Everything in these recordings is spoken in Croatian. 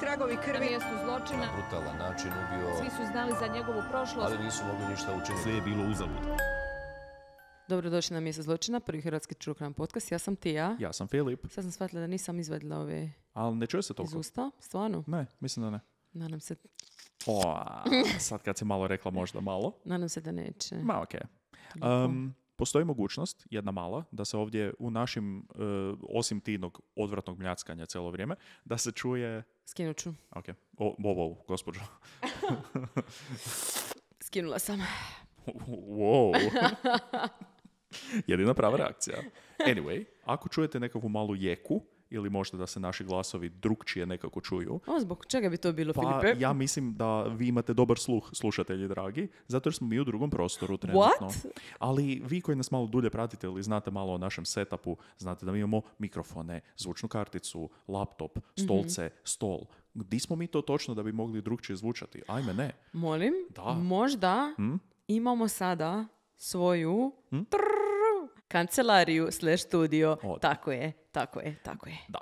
Tragovi krvi. Na mjestu zločina. Na brutalan način ubio. Svi su znali za njegovu prošlost. Ali nisu mogli ništa učiniti. Sve je bilo uzalud. Dobrodošli na mjesto zločina, prvi hrvatski čurokran podcast. Ja sam Tija. Ja sam Filip. Sad sam shvatila da nisam izvadila ove... Ali ne čuje se toliko. Iz usta, stvarno. Ne, mislim da ne. Nadam se... O, sad kad si malo rekla možda malo. Nadam se da neće. Ma okej. Okay. Um, Postoji mogućnost, jedna mala, da se ovdje u našim, eh, osim tinog odvratnog mljackanja cijelo vrijeme, da se čuje... Skinut ću. Ok. O, ovo, gospođo. Skinula sam. Wow. Jedina prava reakcija. Anyway, ako čujete nekakvu malu jeku, ili možda da se naši glasovi drugčije nekako čuju. O, zbog čega bi to bilo, pa, Filipe? ja mislim da vi imate dobar sluh, slušatelji dragi, zato jer smo mi u drugom prostoru trenutno. What? Ali vi koji nas malo dulje pratite ili znate malo o našem setupu, znate da mi imamo mikrofone, zvučnu karticu, laptop, mhm. stolce, stol. Gdje smo mi to točno da bi mogli drugčije zvučati? Ajme, ne. Molim, da. možda hm? imamo sada svoju... Hmm? kancelariju slash studio. Tako je, tako je, tako je. Da.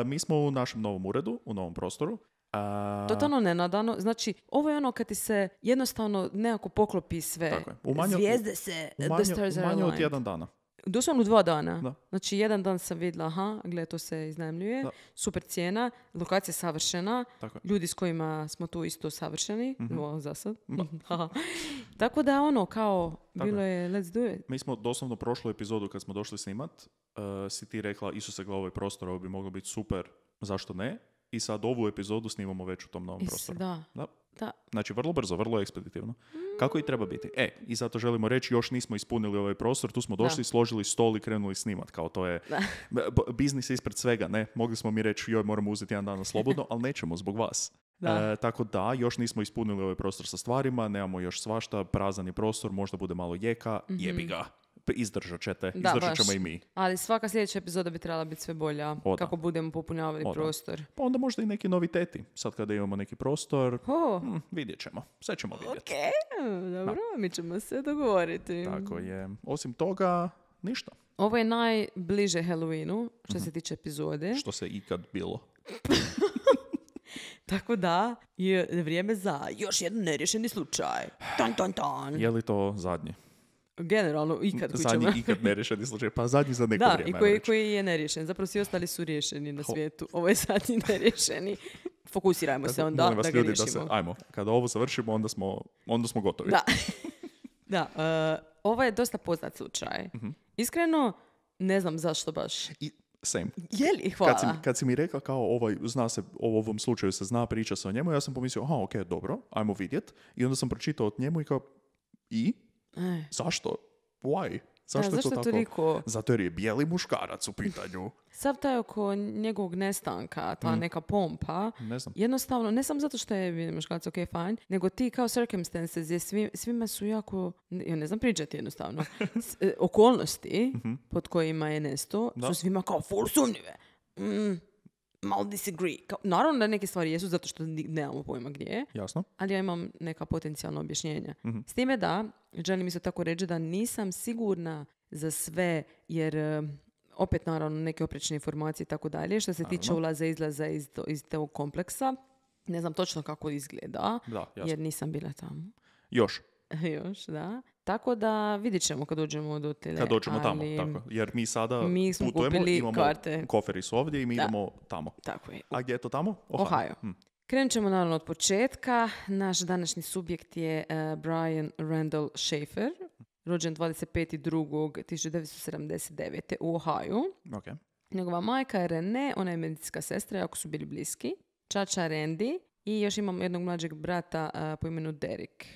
E, mi smo u našem novom uredu, u novom prostoru. E, Totalno nenadano. Znači, ovo je ono kad ti se jednostavno nekako poklopi sve. Tako je. Zvijezde se, manju, the od jedan dana. Doslovno dva dana. Da. Znači, jedan dan sam vidjela, aha, gle, to se iznajmljuje, super cijena, lokacija savršena, ljudi s kojima smo tu isto savršeni, mm za sad. Tako da, ono, kao, bilo je, let's do it. Mi smo doslovno prošlu epizodu kad smo došli snimat, eh, si ti rekla, Isuse, ovaj prostor, ovo bi moglo biti super, zašto ne? i sad ovu epizodu snimamo već u tom novom prostoru. Da. da. Da. Znači, vrlo brzo, vrlo ekspeditivno. Kako i treba biti. E, i zato želimo reći, još nismo ispunili ovaj prostor, tu smo došli, složili stol i krenuli snimat, kao to je biznis ispred svega, ne? Mogli smo mi reći, joj, moramo uzeti jedan dan slobodno, ali nećemo zbog vas. E, tako da, još nismo ispunili ovaj prostor sa stvarima, nemamo još svašta, prazan je prostor, možda bude malo jeka, jebi mhm. ga izdržat ćete, da, izdržat ćemo i mi. Ali svaka sljedeća epizoda bi trebala biti sve bolja kako budemo popunjavali prostor. Pa onda možda i neki noviteti. Sad kada imamo neki prostor, oh. vidjet ćemo. Sve ćemo vidjeti. Ok, dobro, mi ćemo se dogovoriti. Tako je. Osim toga, ništa. Ovo je najbliže Halloweenu što se mhm. tiče epizode. Što se ikad bilo. Tako da je vrijeme za još jedan nerješeni slučaj. Tan, tan, tan. Je li to zadnji? Generalno, ikad kućama. Zadnji ikad nerješeni slučaj, pa zadnji za neko da, vrijeme. Da, i koji, koji je nerješen. Zapravo svi ostali su riješeni na svijetu. Ovo je zadnji nerješeni. Fokusirajmo se onda da, da ga da se, ajmo, kada ovo završimo, onda smo, onda smo gotovi. Da. da, uh, ovo je dosta poznat slučaj. Mhm. Iskreno, ne znam zašto baš. I, same. Jeli, hvala. Kad si, kad si mi rekla kao ovaj, zna se, o ovom slučaju se zna, priča se o njemu, ja sam pomislio, aha, ok, dobro, ajmo vidjet. I onda sam pročitao od njemu i kao, i? E. Zašto? Why? Zašto je to tako? Zato jer je bijeli muškarac u pitanju. Sav taj oko njegovog nestanka, ta mm. neka pompa, ne znam. jednostavno, ne samo zato što je muškarac, ok, fajn, nego ti kao circumstances, je svim, svima su jako, ja ne znam pričati jednostavno, e, okolnosti mm-hmm. pod kojima je nesto su svima kao full sumnjive. Mm malo disagree. naravno da neke stvari jesu zato što nemamo pojma gdje je. Jasno. Ali ja imam neka potencijalna objašnjenja. mm S time da, želim isto tako reći da nisam sigurna za sve, jer eh, opet naravno neke oprečne informacije i tako dalje. Što se tiče ulaza i izlaza iz, iz tog kompleksa, ne znam točno kako izgleda, jer nisam bila tamo. Još. Još, da. Tako da vidit ćemo kad dođemo do tele. Kad dođemo tamo, tako. Jer mi sada mi putujemo, imamo koferi su ovdje i mi da. idemo tamo. Tako je. A gdje je to tamo? Ohio. Ohio. Hmm. Krenut ćemo naravno od početka. Naš današnji subjekt je eh, Brian Randall Schaefer, rođen 25.2.1979. u Ohio. Okay. Njegova majka je Rene, ona je medicinska sestra, jako su bili bliski. Čača Randy i još imamo jednog mlađeg brata uh, po imenu Derek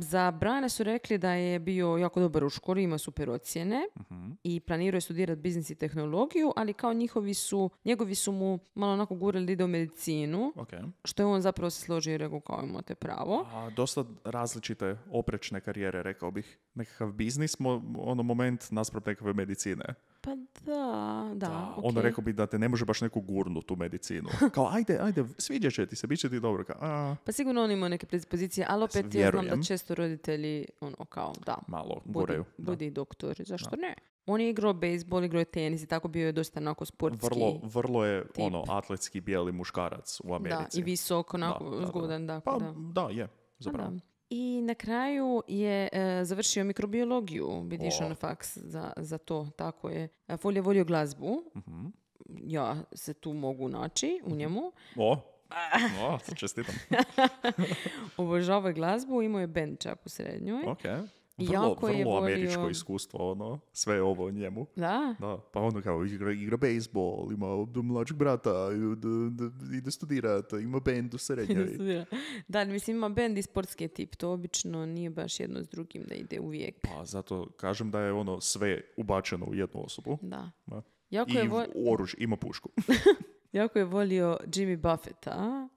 za Brana su rekli da je bio jako dobar u školi, ima super ocjene mhm. i planirao je studirati biznis i tehnologiju, ali kao njihovi su, njegovi su mu malo onako gurali da ide u medicinu, okay. što je on zapravo se složio i rekao kao imate pravo. A, dosta različite oprečne karijere, rekao bih. Nekakav biznis, ono moment naspram nekakve medicine. Pa da, da. Onda rekao bi da te ne može baš neku gurnu tu medicinu. Kao, ajde, ajde, sviđa će ti se, bit će ti dobro. a... Pa sigurno on ima neke predispozicije, ali opet ja znam da često roditelji, ono, kao, da. Malo, guraju. Budi, doktor, zašto ne? On je igrao bejsbol, igrao je tenis i tako bio je dosta onako sportski Vrlo, vrlo je ono atletski bijeli muškarac u Americi. Da, i visoko, onako, da, zgodan. Da, da. Pa, da, je, pa zapravo. I na kraju je e, završio mikrobiologiju, bi išao ono faks za, za to, tako je. E, Folje volio glazbu, uh ja se tu mogu naći u mhm. njemu. O, o čestitam. Obožavao je glazbu, imao je band čak u srednjoj. Okay. Vrlo, jako je američko iskustvo, ono, sve ovo njemu. Da? da pa ono kao igra, igra bejsbol, ima mlađeg brata, ide studirat, ima bend u srednjoj. da, mislim ima bend i sportski tip, to obično nije baš jedno s drugim da ide uvijek. Pa zato kažem da je ono sve ubačeno u jednu osobu. Da. Jako I je ima pušku. jako je volio Jimmy Buffetta,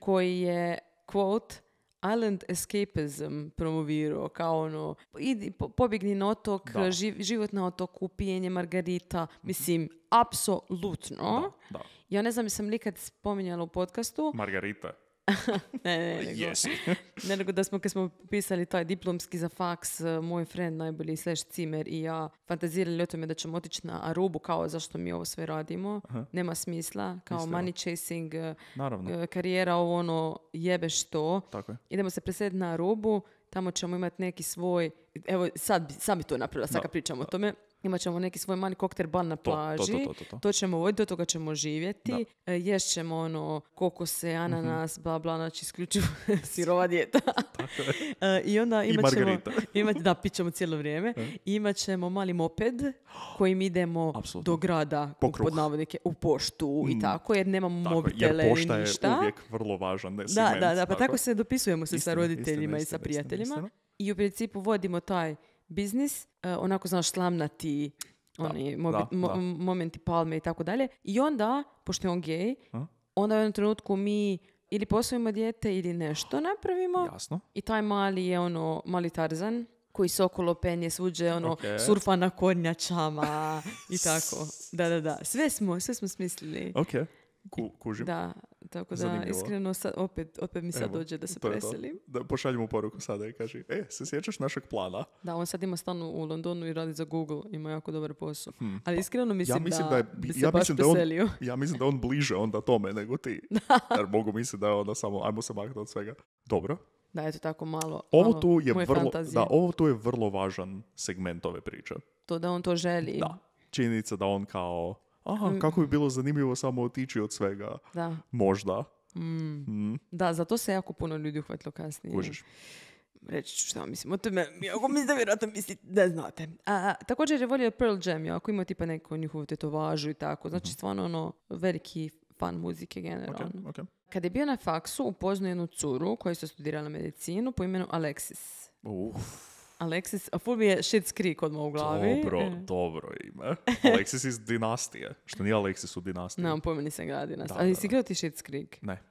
koji je, quote, island escapism promovirao, kao ono, idi, pobjegni na otok, život na otoku, pijenje margarita, mhm. mislim, apsolutno. Ja ne znam, sam nikad spominjala u podcastu. Margarita. ne, ne, pa nego, yes. da smo, kad smo pisali taj diplomski za faks, eh, moj friend najbolji slash cimer i ja fantazirali o tome da ćemo otići na Arubu, kao zašto mi ovo sve radimo, nema smisla, kao Mislim. money chasing, eh, Naravno. Eh, karijera, ovo ono, jebe što. Tako je. Idemo se presediti na Arubu, tamo ćemo imati neki svoj, evo sad, sam bi to napravila, sad kad pričamo o tome, Imat ćemo neki svoj mali kokter ban na plaži. To, ćemo voditi, do toga ćemo živjeti. Da. E, Ješćemo ono kokose, mhm. ananas, mm-hmm. bla bla, znači isključivo sirova dijeta. E, I onda imat ćemo... imat, da, pićemo cijelo vrijeme. I e. imat ćemo mali moped kojim idemo Absolutno. do grada pod u poštu i mm. tako, jer nemamo tako, mobitele jer pošta je uvijek vrlo važan Da, da, da, pa tako, se dopisujemo se sa roditeljima i sa prijateljima. I u principu vodimo taj biznis, e, onako znaš slamnati oni momenti palme i tako dalje. I onda, pošto je on gej, hm? onda u jednom trenutku mi ili posvojimo dijete ili nešto napravimo. Jasno. I taj mali je ono, mali Tarzan koji se okolo penje svuđe, ono, okay. surfa na kornjačama i tako. Da, da, da. Sve smo, sve smo smislili. Okay. Ku, kužim. Da, tako da iskreno opet, opet mi sad Evo, dođe da se preselim. To. Da, pošaljimo poruku sada i kaži, e, se sjećaš našeg plana? Da, on sad ima stanu u Londonu i radi za Google, ima jako dobar posao. Hmm, Ali iskreno mislim, ja mislim da, da je, bi se ja baš mislim da on, Ja mislim da on bliže onda tome nego ti. Jer mogu misliti da je onda samo, ajmo se maknuti od svega. Dobro, da, eto tako malo. Ovo tu je vrlo, fantazije. da, ovo tu je vrlo važan segment ove priče. To da on to želi. Da. Činjenica da on kao aha, mm. kako bi bilo zanimljivo samo otići od svega. Da. Možda. Mm. Mm. Da, zato se jako puno ljudi uhvatilo kasnije. Kužiš. Reći ću šta mislim o tome. Ako mislim da vjerojatno mislite da znate. A, također je volio Pearl Jam, ja, ako ima tipa neku njihovu tetovažu i tako. Znači mhm. stvarno ono veliki fan muzike generalno. Okay, okay. Kad je bio na faksu upoznao jednu curu koja je studirala medicinu po imenu Alexis. Uff. Alexis, a ful mi je shit Creek odmah u glavi. Dobro, e. dobro ime. Alexis iz dinastije. Što nije Alexis u dinastiji. Nemam pojma, nisam gledala dinastiju. Ali si gledao ti shit skrik? Ne.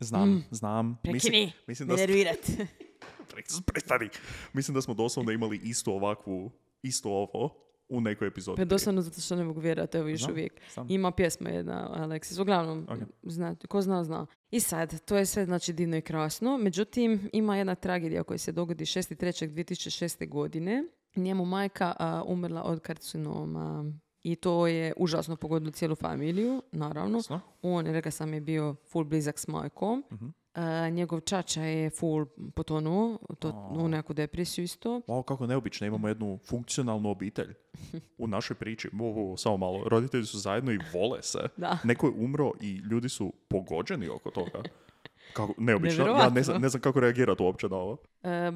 Znam, mm. znam. Prekini, mislim, Prestani. Mislim da smo doslovno imali istu ovakvu, isto ovo, u nekoj epizodi. Pa doslovno zato što ne mogu vjerati, evo još uvijek. Ima pjesma jedna, Aleksis, uglavnom, okay. zna, ko zna, zna. I sad, to je sve znači divno i krasno, međutim, ima jedna tragedija koja se dogodi 6.3.2006. godine. Njemu majka a, umrla od karcinoma i to je užasno pogodilo cijelu familiju, naravno. Jasno. On, reka sam, je bio full blizak s majkom. mm njegov čača je full potonuo to, A. u neku depresiju isto. Malo kako neobično, imamo jednu funkcionalnu obitelj u našoj priči. mogu samo malo, roditelji su zajedno i vole se. Da. Neko je umro i ljudi su pogođeni oko toga. Kako, neobično, ja ne znam, ne znam kako reagirati uopće na ovo. Uh,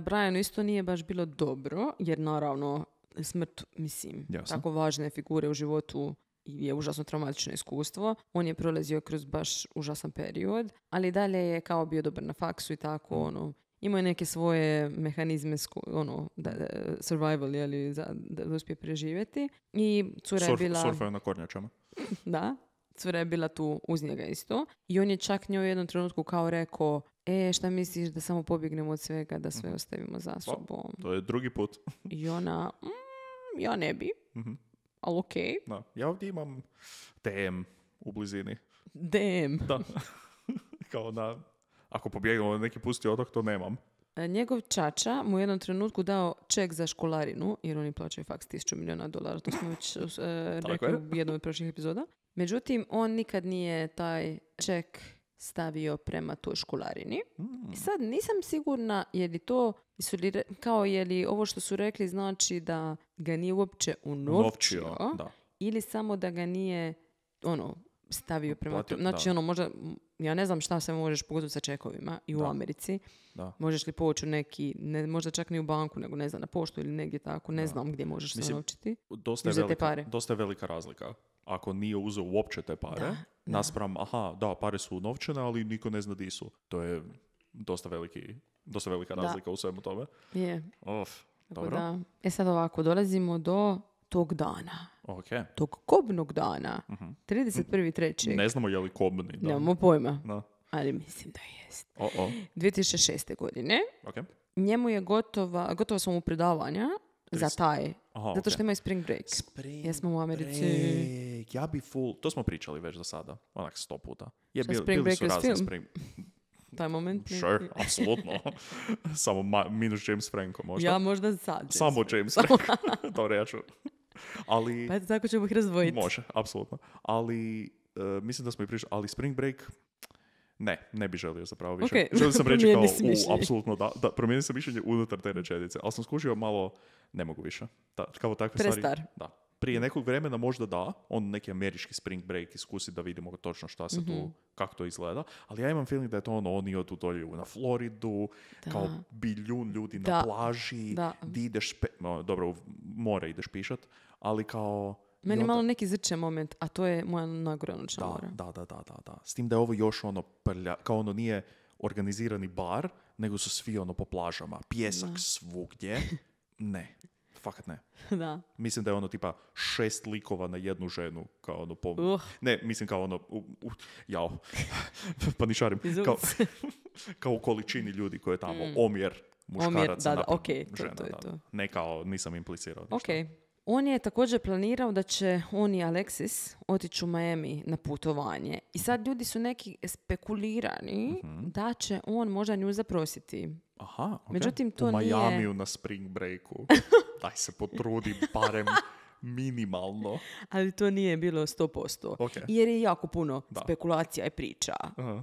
Brianu isto nije baš bilo dobro, jer naravno smrt, mislim, Jasne. tako važne figure u životu je užasno traumatično iskustvo. On je prolazio kroz baš užasan period, ali dalje je kao bio dobar na faksu i tako, mm. ono, imao je neke svoje mehanizme ono, da, survival, jeli, da, da uspije preživjeti. I cura je bila... Surfaju na kornjačama. da, cura je bila tu uz njega isto. I on je čak njoj u jednom trenutku kao rekao e, šta misliš da samo pobjegnemo od svega, da sve mhm. ostavimo za pa, sobom. to je drugi put. I ona, mm, ja ne bi. Mhm ali ok. Ja ovdje imam DM u blizini. DM? Da. Kao da ako pobjegnemo ono neki pusti otok, to nemam. E, njegov čača mu u jednom trenutku dao ček za školarinu, jer oni plaćaju faks 1000 milijuna dolara, to smo već e, rekli u jednom od prošlih epizoda. Međutim, on nikad nije taj ček stavio prema toj školarini. Mm. I sad nisam sigurna je li to, kao je li ovo što su rekli znači da ga nije uopće unovčio, ili samo da ga nije ono, stavio prema Platio, Znači ono, možda, ja ne znam šta se možeš pogoditi sa čekovima i u Americi. Da. Možeš li poći u neki, ne, možda čak ni u banku, nego ne znam, na poštu ili negdje tako, ne znam gdje možeš se unovčiti Dosta pare. dosta je velika razlika ako nije uzeo uopće te pare, da, naspram, da. aha, da, pare su novčane, ali niko ne zna di su. To je dosta, veliki, dosta velika razlika u svemu tome. Je. Da. E sad ovako, dolazimo do tog dana. Okay. Tog kobnog dana. Uh-huh. Mhm. 31.3. Ne znamo je li kobni Nemamo pojma. Ali mislim da jest. 2006. godine. Njemu je gotova, gotova su mu predavanja za taj. Aha, Zato što okay. imaju spring break. Spring Jesmo u Americi. Break. Ja bi full... To smo pričali već do sada. Onak sto puta. Je, bil, spring bili su film? spring... Taj moment. Sure, apsolutno. Samo ma, minus James Franco možda. Ja možda sad. James Samo James Franco. Dobro, ja ću. Ali... Pa tako ćemo ih razvojiti. Može, apsolutno. Ali, uh, mislim da smo i pričali, ali spring break ne, ne bi želio zapravo više. Okay. Želio sam reći kao, u, apsolutno da, da, sam mišljenje unutar te rečenice, ali sam skužio malo, ne mogu više. kao takve stvari. Da. Prije nekog vremena možda da, on neki američki spring break iskusi da vidimo točno šta se tu, mhm. kako to izgleda, ali ja imam feeling da je to ono, oni odu dolje na Floridu, kao biljun ljudi da. na plaži, da. di ideš, pe- dobro, u more ideš pišat, ali kao, meni malo neki zrče moment, a to je moja nagranična da, mora. Da, da, da, da, da. S tim da je ovo još ono prlja, kao ono nije organizirani bar, nego su svi ono po plažama. Pjesak svugdje. Ne. Fakat ne. Da. Mislim da je ono tipa šest likova na jednu ženu. Kao ono po... Uh. Ne, mislim kao ono... U, jao. Pa šarim. Kao, kao u količini ljudi koje je tamo. Mm. Omjer muškaraca Omjer, da, da, To, to. Ne kao nisam implicirao. Ništa. Okay. On je također planirao da će on i Alexis otići u Miami na putovanje. I sad ljudi su neki spekulirani mhm. da će on možda nju zaprositi. Aha, Međutim, to u miami nije... na spring breaku. Daj se potrudi barem minimalno. Ali to nije bilo 100%. Okay. Jer je jako puno spekulacija i priča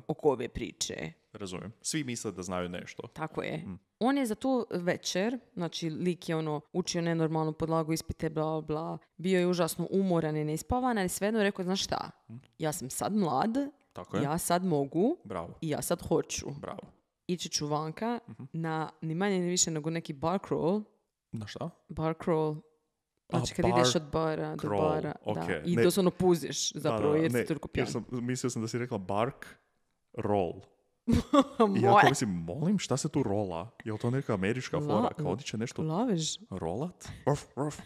oko ove priče. Razumijem. Svi misle da znaju nešto. Tako je. Mm. On je za tu večer, znači lik je ono učio nenormalnu podlagu ispite, bla, bla, bio je užasno umoran i neispavan, ali svejedno je rekao, znaš šta, mm. ja sam sad mlad, Tako je. ja sad mogu Bravo. i ja sad hoću. Bravo. Ići ću vanka mhm. na ni manje ni više nego neki bar crawl. Na šta? Bar crawl. Znači od bara do bara. Da. I ne. doslovno puziš zapravo da, da, jer si toliko pijan. sam, mislio sam da si rekla bark roll. I ja mislim, molim, šta se tu rola? Jel to neka američka fora? kao će nešto... Loviš? Rolat? Orf,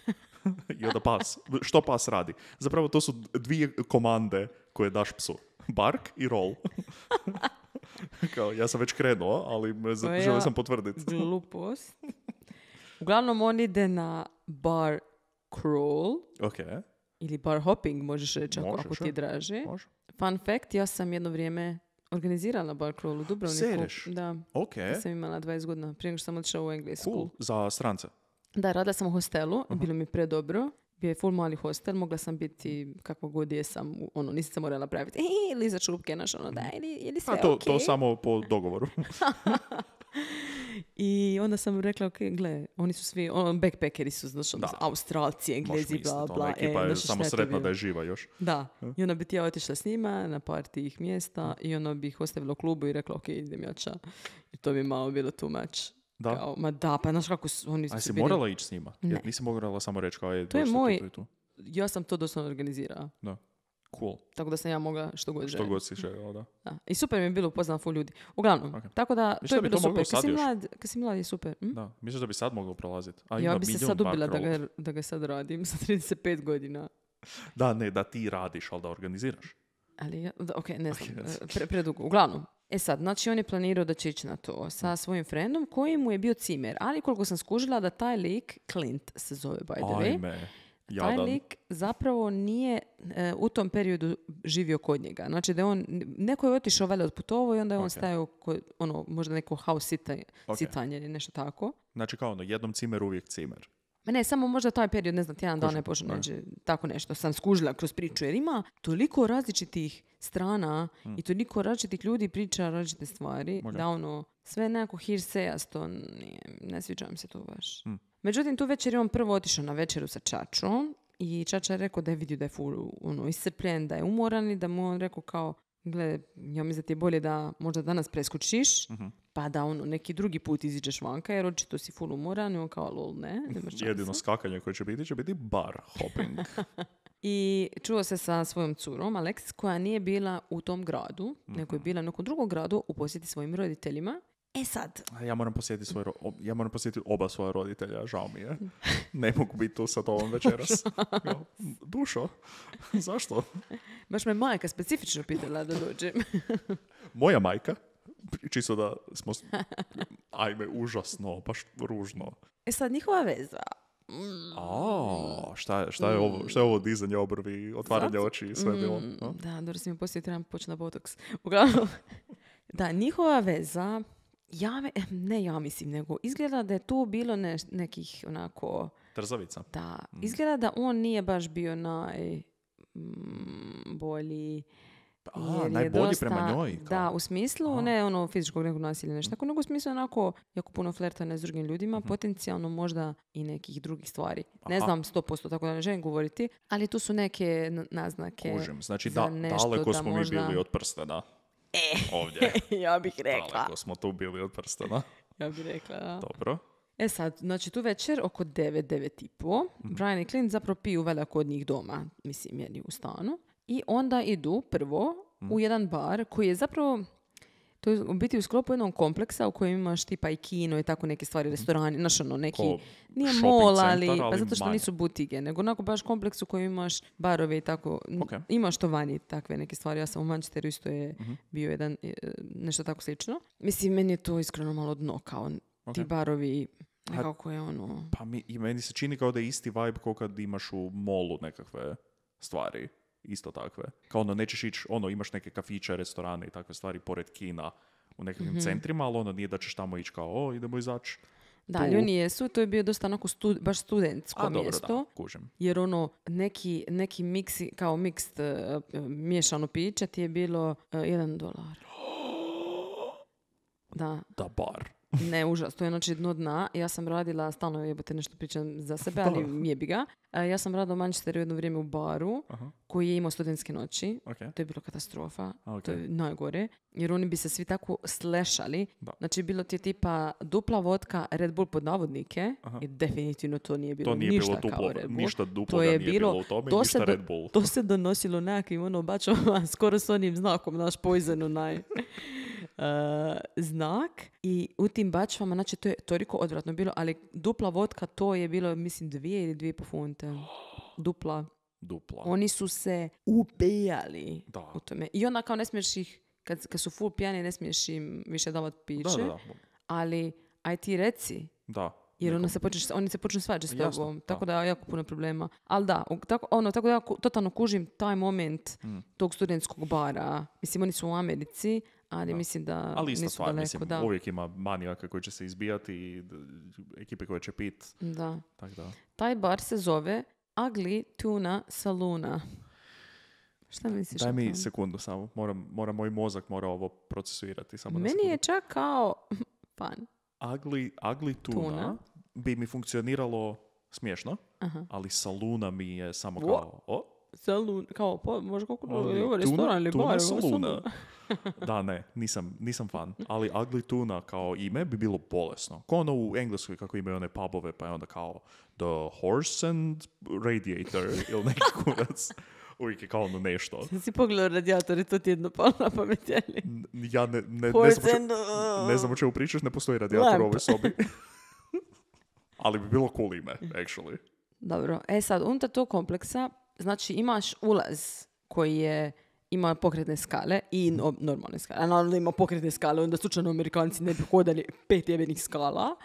I onda pas. Što pas radi? Zapravo to su dvije komande koje daš psu. Bark i roll. Kao, ja sam već krenuo, ali me želio sam potvrditi. Uglavnom, on ide na bar crawl. Ili bar hopping, možeš reći, ako, može, ako ti draži. Fun fact, ja sam jedno vrijeme organizirala na u Dubrovniku. Sereš? Da. Ok. Da sam imala 20 godina prije nego što sam otišla u Englesku. Cool. Za strance? Da, radila sam u hostelu. Bilo mi predobro. Bio je full mali hostel, mogla sam biti kako god jesam, ono, nisam se morala praviti, e, liza čupke, naš, ono, da, ili, ili sve A to, to samo po dogovoru. I onda sam rekla, ok, gle, oni su svi, on, backpackeri su, znaš, ono, Australci, Englezi, bla, bla. E, je samo sretna da je živa još. Da. Hm. I onda bi ti ja otišla s njima na par tih mjesta hm. i onda bi ih ostavila klubu i rekla, ok, idem jača. I to bi malo bilo too much. Da. ma da, pa znaš kako su oni... A si morala ići s njima? Ne. Jer nisi morala samo reći kao je... To je moj... Tu, Ja sam to doslovno organizirala. Da. Cool. Tako da sam ja mogla što god želim. Što god si da. da. I super mi je bilo upoznat full ljudi. Uglavnom, tako da to je bi bilo to super. Kad si, mlad, kad si mlad je super. Hm? Da, misliš da bi sad mogao prolaziti? A, ja bi se sad ubila da ga, da ga sad radim sa 35 godina. Da, ne, da ti radiš, ali da organiziraš. Ali, ja, ok, ne znam, e, predugo. Uglavnom, E sad, znači on je planirao da će ići na to sa svojim frendom koji mu je bio cimer, ali koliko sam skužila da taj lik, Clint se zove by the way, taj lik zapravo nije e, u tom periodu živio kod njega. Znači da je on, neko je otišao valjda od putovo i onda je on stajao kod, ono, možda neko house sitanje, sitanje ili nešto tako. Znači kao ono, jednom cimer uvijek cimer. ne, samo možda taj period, ne znam, tjedan dana je pošao tako nešto. Sam skužila kroz priču jer ima toliko različitih strana mm. i toliko različitih ljudi priča različite stvari da ono, sve nekako hirsejasto, ne, ne sviđa mi se to baš. Mm. Međutim, tu večer je on prvo otišao na večeru sa Čačom i Čača je rekao da je vidio da je ful, ono, iscrpljen, da je umoran i da mu on rekao kao gle, ja mislim da ti je bolje da možda danas preskočiš, mhm. pa da ono, neki drugi put iziđeš vanka, jer očito si ful umoran i on kao, lol, ne, nemaš mhm. Jedino skakanje koje će biti, će biti bar hopping. I čuo se sa svojom curom, Alex, koja nije bila u tom gradu, mhm. nego je bila u nekom drugom gradu u posjeti svojim roditeljima E sad. Ja moram posjetiti ja moram posjetiti oba svoja roditelja, žao mi je. Ne mogu biti tu sad ovom večeras. dušo, zašto? Baš me majka specifično pitala da dođem. Moja majka, čisto da smo, ajme, užasno, baš ružno. E sad, njihova veza. A, šta, je ovo, mm. šta je ovo dizanje obrvi, otvaranje oči sve bilo? Mm. Da, dobro si mi trebam na botoks. Uglavnom, da, njihova veza ja, ne ja mislim, nego izgleda da je tu bilo nekih onako... Trzavica. Da. Mm. Izgleda da on nije baš bio najbolji... Mm, A, pa, jer najbolji prema njoj. Da, u smislu, ne ono fizičkog nekog nasilja, nešto tako, mm. nego u smislu onako jako puno flertane s drugim ljudima, mhm. potencijalno možda i nekih drugih stvari. Ne znam posto tako da ne želim govoriti, ali tu su neke naznake Kužim. Znači, da, nešto daleko smo možda... mi bili od da. E, ovdje. ja bih rekla. Daleko smo tu bili od prstena. ja bih rekla, da. Dobro. E sad, znači tu večer oko 9, 9 i mm Brian i Clint zapravo piju valjda kod njih doma, mislim, jedni u stanu. I onda idu prvo mm. u mhm. jedan bar koji je zapravo to je u biti u sklopu jednog kompleksa u kojem imaš tipa i kino i tako neke stvari, mhm. restorani, znaš ono, neki... Ko nije mol, ali, Pa zato što manje. nisu butige, nego onako baš kompleks u kojem imaš barove i tako... Okay. Imaš to vani takve neke stvari. Ja sam u Manchesteru isto je mm bio jedan, e, nešto tako slično. Mislim, meni je to iskreno malo dno, kao okay. ti barovi... Nekako je ono... Pa mi, i meni se čini kao da je isti vibe kao kad imaš u molu nekakve stvari isto takve. Kao ono, nećeš ići, ono, imaš neke kafiće, restorane i takve stvari pored kina u nekakvim mhm. centrima, ali ono, nije da ćeš tamo ići kao, o, idemo izaći. Da, ljudi jesu, to je bio dosta onako stud, baš studentsko A, mjesto. Dobro, da, Jer ono, neki, neki miksi, kao mixed, uh, e, miješano piće ti je bilo uh, jedan dolar. Da. Da bar. Ne, užas, to je znači dno dna. Ja sam radila, stalno jebote nešto pričam za sebe, ali nije bi ga, e, Ja sam radila u Manchesteru jedno vrijeme u baru koji je imao studentske noći. To je bilo katastrofa. To je najgore. Jer oni bi se svi tako slešali. Znači, bilo ti je tipa dupla vodka, Red Bull pod navodnike. I definitivno to nije bilo to nije ništa kao Red Bull. Ništa duplo to je nije bilo, u tome, se Red to se donosilo nekakvim ono bačom, skoro s onim znakom, naš poison naj. E, znak i u tim bačvama, znači to je toliko odvratno bilo, ali dupla vodka to je bilo mislim dvije ili dvije po funte. Dupla. Dupla. Oni su se ubijali da. u tome. I onda kao ne smiješ ih, kad, kad su full pijani, ne smiješ im više davat piće. Da, da, Ali aj ti reci. Da. Jer ono se počne, oni se počnu svađati s tobom. Tako da. je jako puno problema. Ali da, tako, ono, tako da ja totalno kužim taj moment mm. tog studentskog bara. Mislim, oni su u Americi, ali da. mislim da ali isto nisu stvar, daleko. da. Uvijek ima manijaka koji će se izbijati i ekipe koje će pit. Da. Tak, da. Taj bar se zove Ugly Tuna Saluna. Šta misliš? Daj mi sekundu samo. Moram, moram, moj mozak mora ovo procesuirati. Samo Meni je čak kao pan. Ugly, ugly tuna, bi mi funkcioniralo smiješno, ali saluna mi je samo kao... O, salun, kao, pa, koliko kako je restoran ili bar. Tuna saluna. da, ne, nisam, nisam fan. Ali Ugly Tuna kao ime bi bilo bolesno. Ko ono u Engleskoj kako imaju one pubove, pa je onda kao The Horse and Radiator ili neki kurac. Uvijek je kao ono nešto. Sada si pogledao radijator i to ti jedno palo na pamet, Ja ne, ne, ne, znam, and, uh... ne znam o čemu pričaš, ne postoji radijator u ovoj sobi. ali bi bilo cool ime, actually. Dobro, e sad, unta tog kompleksa znači imaš ulaz koji je ima pokretne skale i mhm. normalne skale. A naravno ima pokretne skale, onda slučajno Amerikanci ne bi hodali pet jebenih skala.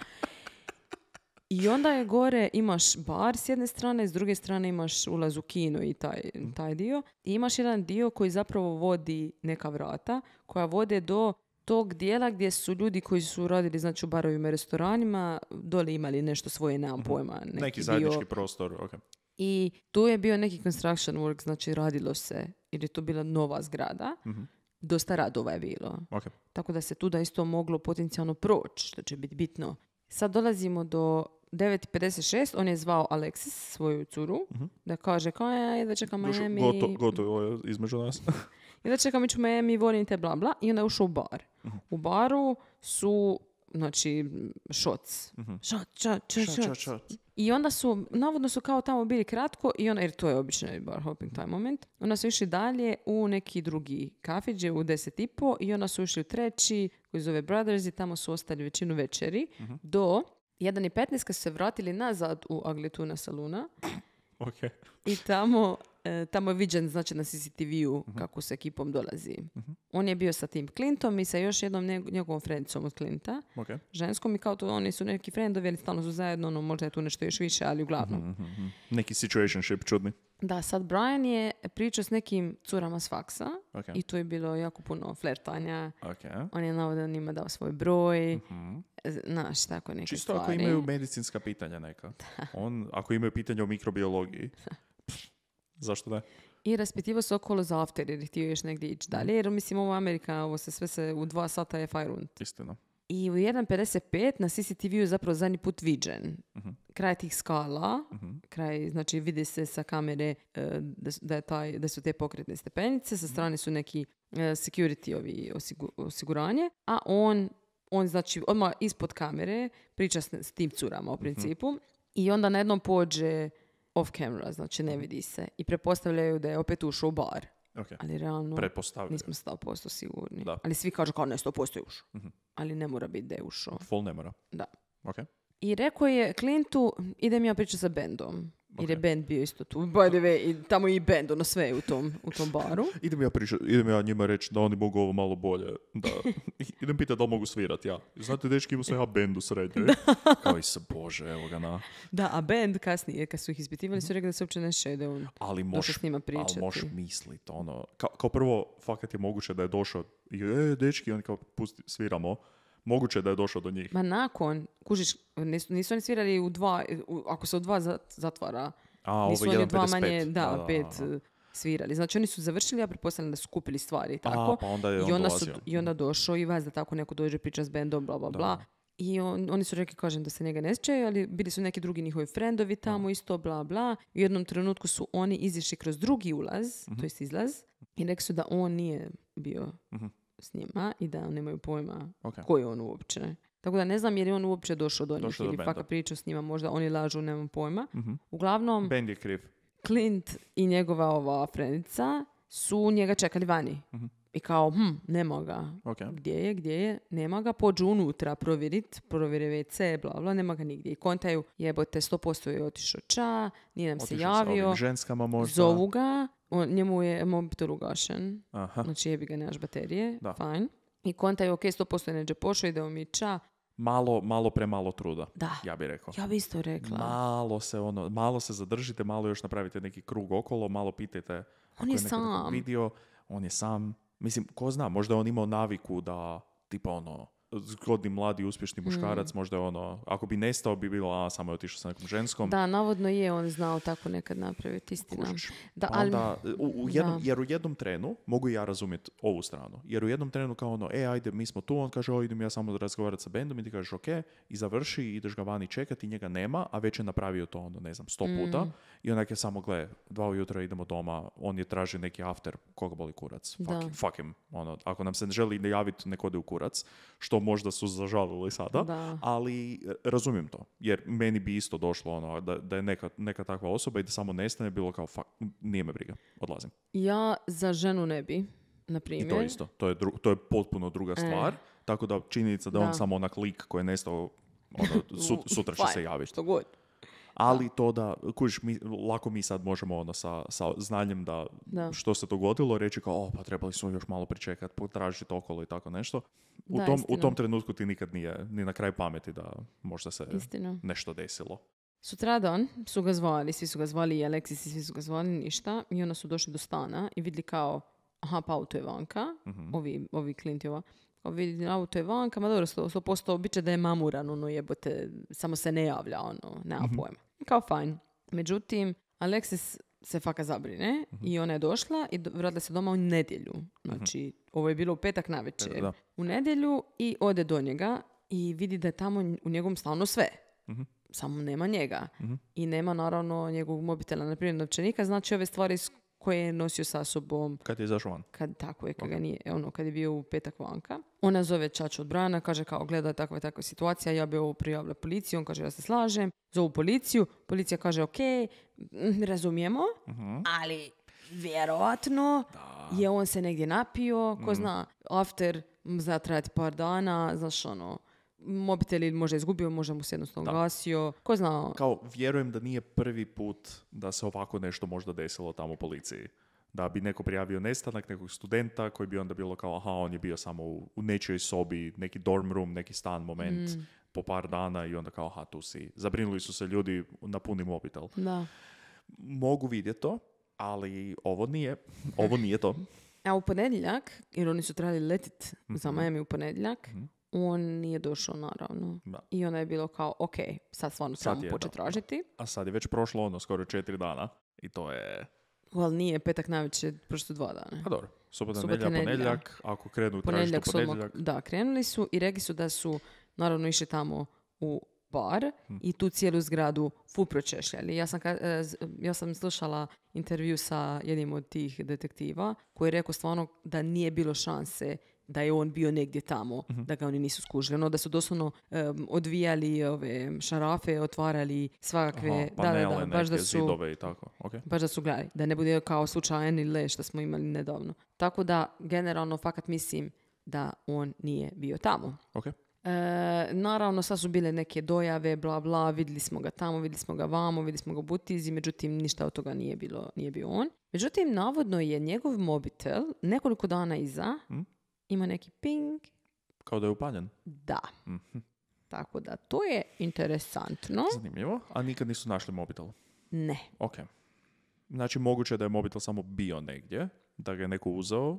I onda je gore, imaš bar s jedne strane, s druge strane imaš ulaz u kino i taj, mhm. taj dio. I imaš jedan dio koji zapravo vodi neka vrata, koja vode do tog dijela gdje su ljudi koji su radili znači, u barovima i restoranima dole imali nešto svoje, nemam mhm. pojma. Neki, neki zajednički prostor, okay. I tu je bio neki construction work, znači radilo se, jer je to bila nova zgrada. Mm-hmm. Dosta radova je bilo. Okay. Tako da se tu da isto moglo potencijalno proći, što će biti bitno. Sad dolazimo do 9.56, on je zvao Alexis, svoju curu, mm-hmm. da kaže kao e, ja, da čekam Miami. Gotovo, gotovo je između nas. I da čekam iću Miami, volim te, bla, bla. I onda je ušao u bar. Mhm. U baru su, znači, šoc. Šoc, šoc, šoc, šoc. I onda su, navodno su kao tamo bili kratko i onda, jer to je obično bar hopping time moment, onda su išli dalje u neki drugi kafeđe u deset i po i onda su išli u treći koji zove Brothers i tamo su ostali većinu večeri uh-huh. do 1.15 kad su se vratili nazad u Aglituna Saluna okay. i tamo E, tamo je viđen znači na CCTV-u mhm. kako s ekipom dolazi. Mhm. On je bio sa tim Clintom i sa još jednom njegovom od Clinta. Okay. Ženskom i kao to oni su neki friendovi, ali stalno su zajedno, ono možda je tu nešto još više, ali uglavnom. Uh-huh. Neki situationship čudni. Da, sad Brian je pričao s nekim curama s faksa i tu je bilo jako puno flertanja. Okay. On je navodio njima dao svoj broj, znaš, tako neke Čisto stvari. ako imaju medicinska pitanja neka. On, ako imaju pitanja o mikrobiologiji, zašto ne? I raspitivo se okolo za after jer je htio još negdje ići dalje, mhm. jer mislim ovo Amerika, ovo se sve se u dva sata je fire rund. Istina. I u 1.55 na CCTV-u je zapravo zadnji put viđen. Mhm. Kraj tih skala, uh kraj, znači vidi se sa kamere e, da, je taj, da su te pokretne stepenice, sa strane su neki e, security ovi osiguranje, a on, on znači odmah ispod kamere priča s, tim curama u principu i onda na jednom pođe off camera, znači ne vidi se. I prepostavljaju da je opet ušao u bar. Okay. Ali realno nismo 100% sigurni. Ali svi kažu kao ne, 100% je ušao. mm Ali ne mora biti da je ušao. Full ne mora. Da. Okay. I rekao je Clintu, idem ja pričati sa bendom. Jer je band bio isto tu. By the way, tamo i band, ono sve u tom, u tom baru. idem, ja priča, idem ja njima reći da oni mogu ovo malo bolje. Da. idem pitati da li mogu svirat ja. Znate, dečki, imao sam ja band u srednjoj. Kao i se, bože, evo ga na. Da, a band kasnije, kad su ih ispitivali, su mhm. rekli da se uopće ne šede on. Ali moš, s njima pričati. Ali moš mislit, ono. Kao, prvo, fakat je moguće da je došao e, dečki, on kao, pusti, sviramo moguće da je došao do njih. Ma nakon, kužiš, nisu, nisu oni svirali u dva, ako se u dva zatvara, a, nisu oni dva manje, da, pet svirali. Znači oni su završili, ja pretpostavljam da su kupili stvari i tako. Pa onda je I, onda su, I onda došao i vas da tako neko dođe priča s bendom, bla, bla, bla. I oni su rekli, kažem, da se njega ne sjećaju, ali bili su neki drugi njihovi frendovi tamo, isto, bla, bla. U jednom trenutku su oni izišli kroz drugi ulaz, mm to jest izlaz, i rekli su da on nije bio mm s njima i da nemaju pojma okay. koji je on uopće. Tako da ne znam jer je on uopće došao do njih ili faka pričao s njima, možda oni lažu, nemam pojma. Mm-hmm. Uglavnom, Clint i njegova ova frenica su njega čekali vani. Mhm. I kao, hm, nema ga. Gdje je, gdje je, nema ga. Pođu unutra provjerit, provjere WC, bla, bla, nema ga nigdje. I kontaju, jebote, sto posto je otišao ča, nije nam otišao se javio. Zovu ga, on, njemu je mobitel ugašen, Aha. znači jebi ga, nemaš baterije, fajn. I konta je ok, 100% neđe pošao, ide omiča, malo, malo premalo truda, da. ja bih rekao. Ja bih isto rekla. Malo se, ono, malo se zadržite, malo još napravite neki krug okolo, malo pitajte. On je, sam. Video, on je sam. Mislim, ko zna, možda on imao naviku da, tipa ono, zgodni, mladi, uspješni hmm. muškarac, možda je ono, ako bi nestao bi bilo, a samo je otišao sa nekom ženskom. Da, navodno je on znao tako nekad napraviti, istina. Da, pa ali... u, jednom, Jer u jednom trenu, mogu ja razumjeti ovu stranu, jer u jednom trenu kao ono, e, ajde, mi smo tu, on kaže, o, idem ja samo razgovarati sa bendom i ti kažeš, ok, i završi, ideš ga vani čekati, njega nema, a već je napravio to, ono, ne znam, sto hmm. puta i onak je samo, gle, dva ujutra idemo doma, on je traži neki after, koga boli kurac, fuck, him, ono, ako nam se ne želi javiti, nek u kurac, što možda su zažalili sada, ali e, razumijem to. Jer meni bi isto došlo ono da, da je neka, neka takva osoba i da samo nestane bilo kao fak, nije me briga, odlazim. Ja za ženu ne bi, na primjer. I to isto, to je, to je potpuno druga e. stvar. Tako da činjenica da, da on samo onak lik koji je nestao, ono, sutra će se javiti. Što god ali to da, kužiš, mi, lako mi sad možemo ono sa, sa znanjem da, da, što se dogodilo, reći kao, o, pa trebali smo još malo pričekati, potražiti okolo i tako nešto. U, tom, u tom trenutku ti nikad nije ni na kraj pameti da možda se istina. nešto desilo. Sutradan su ga zvali, svi su ga zvali i Aleksis svi su ga zvali, ništa. I onda su došli do stana i vidjeli kao, aha, pa auto je vanka, uh-huh. ovi, ovi ova vidi, auto je vanka, ma dobro, 100% biće da je mamuran, ono jebote, samo se ne javlja, ono, nema mhm. pojma. Kao fajn. Međutim, Alexis se faka zabrine mm i ona je došla i vratila se doma u nedjelju. Mhm. Znači, mm ovo je bilo u petak na večer. E, u nedjelju i ode do njega i vidi da je tamo u njegovom stanu sve. Mhm. Samo nema njega. I nema naravno njegovog mobitela, na primjer, novčanika. Znači, ove stvari koje je nosio sa sobom. Kad je izašao van. Kad, tako je, kad, nije, ono, kad je bio u petak vanka. Ona zove čaču od kaže kao gleda takva i takva situacija, ja bi ovo prijavila policiji, on kaže ja se slažem, zovu policiju, policija kaže ok, razumijemo, mhm. ali vjerojatno je on se negdje napio, ko mhm. zna, after zna trajati par dana, znaš ono, mobitel ili možda izgubio, možda mu se jednostavno gasio. Ko zna? Ono. Kao, vjerujem da nije prvi put da se ovako nešto možda desilo tamo policiji. Da bi neko prijavio nestanak nekog studenta koji bi onda bilo kao, aha, on je bio samo u, nečijoj sobi, neki dorm room, neki stan moment, mm. po par dana i onda kao, aha, tu si. Zabrinuli su se ljudi na puni mobitel. Da. Mogu vidjeti to, ali ovo nije. Ovo nije to. A u ponedjeljak, jer oni su trebali letit mm-hmm. za mhm. Miami u ponedjeljak, mhm on nije došao naravno. Da. I onda je bilo kao, ok, sad stvarno sad samo početi tražiti. A sad je već prošlo ono skoro četiri dana i to je... Well, nije, petak najveće, prošlo dva dana. A pa dobro, sobota, sobota nedelja, ponedjeljak, ako krenu ponedljak. ponedjeljak. Da, krenuli su i rekli su da su naravno išli tamo u bar hm. i tu cijelu zgradu fu pročešljali. Ja sam, e, ja sam slušala intervju sa jednim od tih detektiva koji je rekao stvarno da nije bilo šanse da je on bio negdje tamo, mhm. da ga oni nisu skužili. Ono da su doslovno um, odvijali ove šarafe, otvarali svakakve, Aha, da, da, da, baš da su, zidove i tako. baš da su gledali, da ne bude kao slučajan ili što smo imali nedavno. Tako da, generalno, fakat mislim da on nije bio tamo. E, naravno, sad su bile neke dojave, bla, bla, vidjeli smo ga tamo, vidjeli smo ga vamo, vidjeli smo ga u butizi, međutim, ništa od toga nije bilo, nije bio on. Međutim, navodno je njegov mobitel nekoliko dana iza mhm ima neki ping. Kao da je upaljen? Da. Mhm. Tako da, to je interesantno. Zanimljivo. A nikad nisu našli mobitel? Ne. Ok. Znači, moguće je da je mobitel samo bio negdje, da ga je neko uzeo,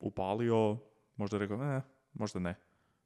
upalio, možda rekao ne, eh, možda ne.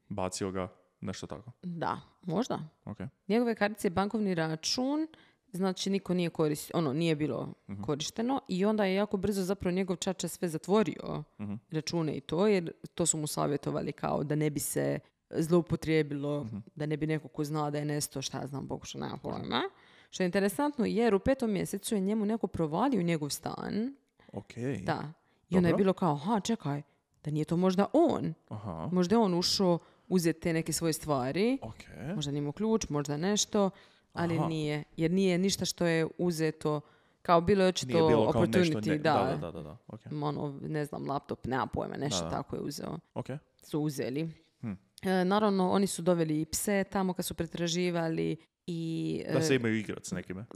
Bacio ga, nešto tako. Da, možda. Ok. Njegove kartice bankovni račun, znači niko nije koristio, ono, nije bilo mhm. korišteno i onda je jako brzo zapravo njegov čača sve zatvorio mhm. račune i to, jer to su mu savjetovali kao da ne bi se zloupotrijebilo, mhm. da ne bi neko ko zna da je nesto, šta ja znam, pokušao, nema pojma. Što je interesantno jer u petom mjesecu je njemu neko provalio njegov stan. Ok. Da. I onda je bilo kao, ha čekaj, da nije to možda on. Aha. Možda je on ušao uzeti te neke svoje stvari. Okay. Možda nije mu ključ, možda nešto ali Aha. nije. Jer nije ništa što je uzeto kao bilo je očito opportunity, ne, da, da, da, da okay. Mm, ono, ne znam, laptop, nema pojma, nešto tako je uzeo. Okay. Su uzeli. Hm. E, naravno, oni su doveli i pse tamo kad su pretraživali i... E, da se imaju igrat s nekime.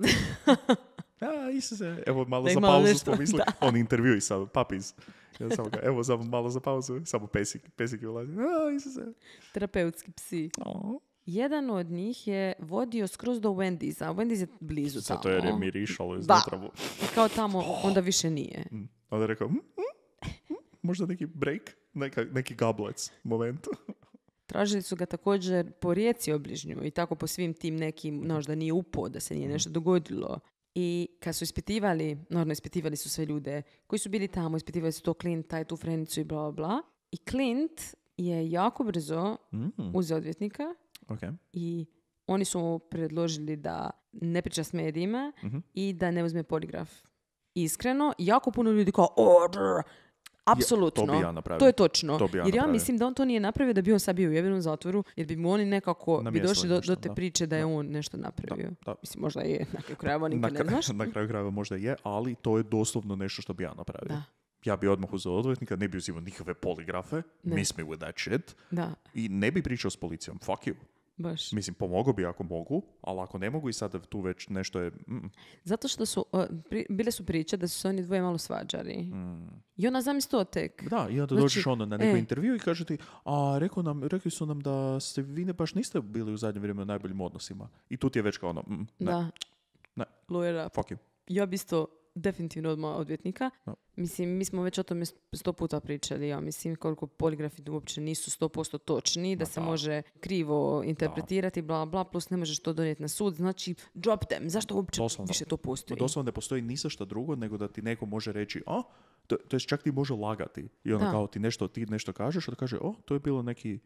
A, Isuse, evo malo za pauzu nešto, smo On intervjuje sa papis Ja samo ga, evo samo malo za pauzu, samo pesik, pesik je ulazi. Isuse. Terapeutski psi. Oh. Jedan od njih je vodio skroz do Wendy's, a Wendy's je blizu tamo. Zato jer je mirišalo iz I kao tamo onda više nije. Mm. Onda je rekao, mm, mm, možda neki break, neki gablec moment. Tražili su ga također po rijeci obližnju i tako po svim tim nekim, mhm. možda nije upo, da se nije mhm. nešto dogodilo. I kad su ispitivali, normalno ispitivali su sve ljude koji su bili tamo, ispitivali su to Clint, taj tu frenicu i bla, bla, I Clint je jako brzo mm. uz odvjetnika Okay. I oni su predložili da ne priča s medijima mhm. i da ne uzme poligraf. Iskreno, jako puno ljudi kao, Apsolutno. to ja To je točno. ja jer ja mislim da on to nije napravio da bi on sad bio u jebenom zatvoru, jer bi mu oni nekako bi došli do, te da. priče da je on nešto napravio. Da, mislim, možda je. Na kraju krajeva nikad ne znaš. Na kraju krajeva možda je, ali to je doslovno nešto što bi ja napravio. Ja bi odmah uzeo odvjetnika, ne bi uzimao nikakve poligrafe, ne. miss me with that shit, i ne bi pričao s policijom. Fuck you. Baš. Mislim, pomogao bi ako mogu, ali ako ne mogu i sad tu već nešto je... Mm. Zato što su, bile su priče da su se oni dvoje malo svađali. Mm. I ona znam to tek. Da, i onda znači, dođeš ono na neko e. intervju i kaže ti, a rekao nam, rekli su nam da ste vi ne baš niste bili u zadnje vrijeme u najboljim odnosima. I tu ti je već kao ono, mm, ne, da. ne, Fuck you. Ja bi isto definitivno odmah odvjetnika. Mislim, mi smo već o tome sto puta pričali, ja mislim koliko poligrafi uopće nisu sto posto točni, da se može krivo interpretirati, bla, bla, plus ne možeš to donijeti na sud, znači drop them, zašto uopće više to postoji? Doslovno ne postoji ništa što drugo nego da ti neko može reći, o to, je čak ti može lagati. I ono kao ti nešto, ti nešto kažeš, onda kaže, o, to je bilo neki,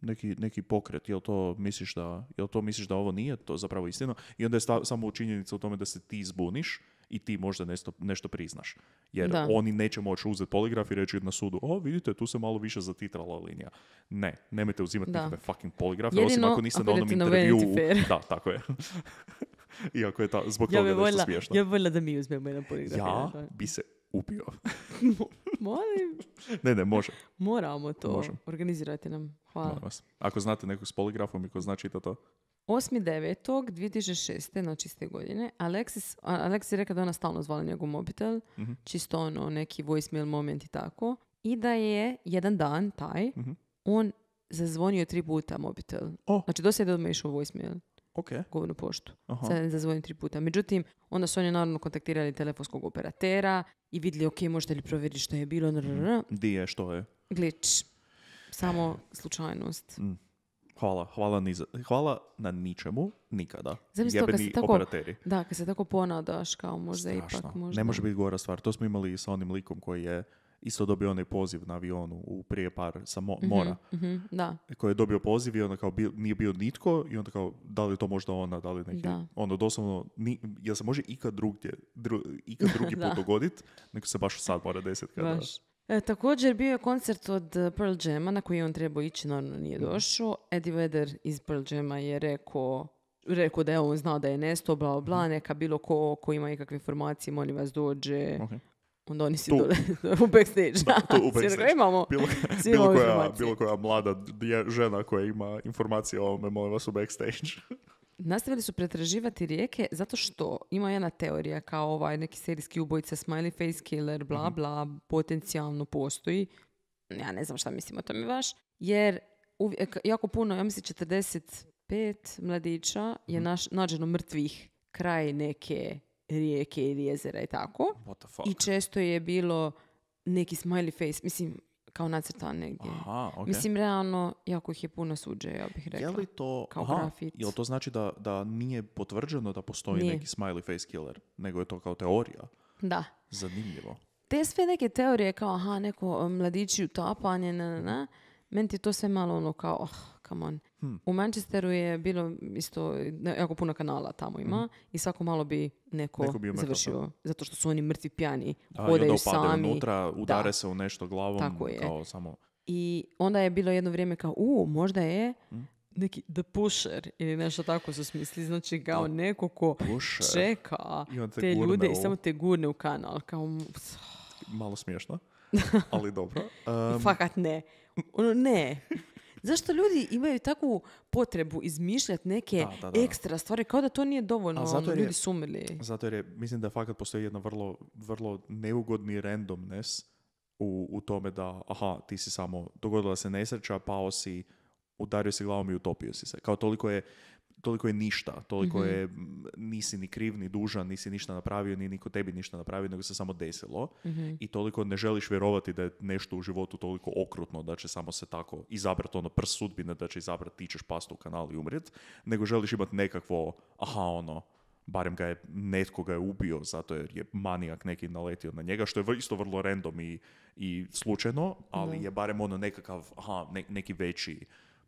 neki, neki pokret, jel to, misliš da, jel to misliš da ovo nije, to zapravo istina, i onda je samo činjenica u tome da se ti zbuniš, i ti možda nešto, nešto priznaš. Jer oni neće moći uzeti poligraf i reći na sudu, o vidite, tu se malo više zatitrala linija. Ne, nemojte uzimati da. fucking poligrafe, osim ako niste na onom intervju. Da, tako je. Iako je ta, zbog ja toga Ja bih voljela da mi uzmemo jedan poligraf. Ja bi se upio. Molim? Ne, ne, može. Moramo to. Možem. Organizirati nam. Hvala. Ako znate nekog s poligrafom i ko zna čita to, 8.9.2006. znači ste godine, Alexis, Alexis je rekao da ona stalno zvala njegov mobitel, mm čisto ono neki voicemail moment i tako, i da je jedan dan taj, mm-hmm. on zazvonio tri puta mobitel. Oh. Znači, sada je odmah išao voicemail. Ok. Govornu poštu. Aha. je zazvonio tri puta. Međutim, onda su oni naravno kontaktirali telefonskog operatera i vidjeli, ok, možete li provjeriti što je bilo. Mhm. Di je, što je? Glitch. Samo slučajnost. Mm. Hvala, hvala, na ničemu, nikada. Zamisli se tako, operateri. Da, kad se tako ponadaš, kao možda ipak možda. Ne može biti gora stvar. To smo imali i sa onim likom koji je isto dobio onaj poziv na avionu u prije par sa mhm, mora. Mm-hmm, da. Koji je dobio poziv i onda kao nije bio nitko i onda kao da li je to možda ona, da li neki. Da. Ono doslovno, ni, jel se može ikad drugdje, dru, drugi put dogoditi, nego se baš sad mora desiti. Kada... E, također bio je koncert od e, Pearl Jam-a na koji on trebao ići, naravno nije mhm. došao. Eddie Vedder iz Pearl Jam-a je rekao rekao da je on znao da je nesto, bla, bla, mhm. neka bilo ko ko ima nekakve informacije, molim vas dođe. Okay. Onda oni si tu. dole u backstage. Da, tu u backstage. imamo, bilo, koja, bilo koja mlada žena koja ima informacije o ovome, molim vas u backstage. Nastavili su pretraživati rijeke zato što ima jedna teorija kao ovaj neki serijski ubojica, smiley face killer, bla mhm. bla, potencijalno postoji. Ja ne znam šta mislim o tome baš. Jer e, jako puno, ja mislim 45 mladića je mhm. naš, nađeno mrtvih kraj neke rijeke ili jezera i tako. I često je bilo neki smiley face, mislim, kao nacrtala negdje. Aha, okay. Mislim, realno, jako ih je puno suđe, ja bih rekla. Je li to... Kao aha, grafit. Jel to znači da, da nije potvrđeno da postoji nije. neki smiley face killer, nego je to kao teorija? Da. Zanimljivo. Te sve neke teorije kao, aha, neko mladići utapanje, ne, na, meni ti to sve malo ono kao, oh, come on. Hmm. U Manchesteru je bilo isto, jako puno kanala tamo ima hmm. i svako malo bi neko, završio. zato što su oni mrtvi pjani, hodaju sami. unutra, udare se u nešto glavom. Tako je. Kao samo... I onda je bilo jedno vrijeme kao, u, možda je hmm? neki the pusher ili nešto tako su smisli. Znači kao neko ko čeka te, te ljude i samo te gurne u kanal. Kao... Ah. Malo smiješno, ali dobro. Fakat ne. Ono ne. Zašto ljudi imaju takvu potrebu izmišljati neke ekstra stvari, kao da to nije dovoljno, A ono, zato jer ljudi su Zato jer je, mislim da fakat postoji jedna vrlo, vrlo neugodni randomness u, u tome da, aha, ti si samo, dogodila se nesreća, pao si, udario si glavom i utopio si se. Kao toliko je toliko je ništa, toliko mhm. je nisi ni kriv, ni dužan, nisi ništa napravio, ni niko tebi ništa napravio, nego se samo desilo mhm. i toliko ne želiš vjerovati da je nešto u životu toliko okrutno da će samo se tako izabrati ono prs sudbine, da će izabrati ti ćeš pasti u kanal i umrijet, nego želiš imati nekakvo, aha ono, barem ga je, netko ga je ubio zato jer je manijak neki naletio na njega, što je isto vrlo random i, i slučajno, ali je barem ono nekakav, aha, neki veći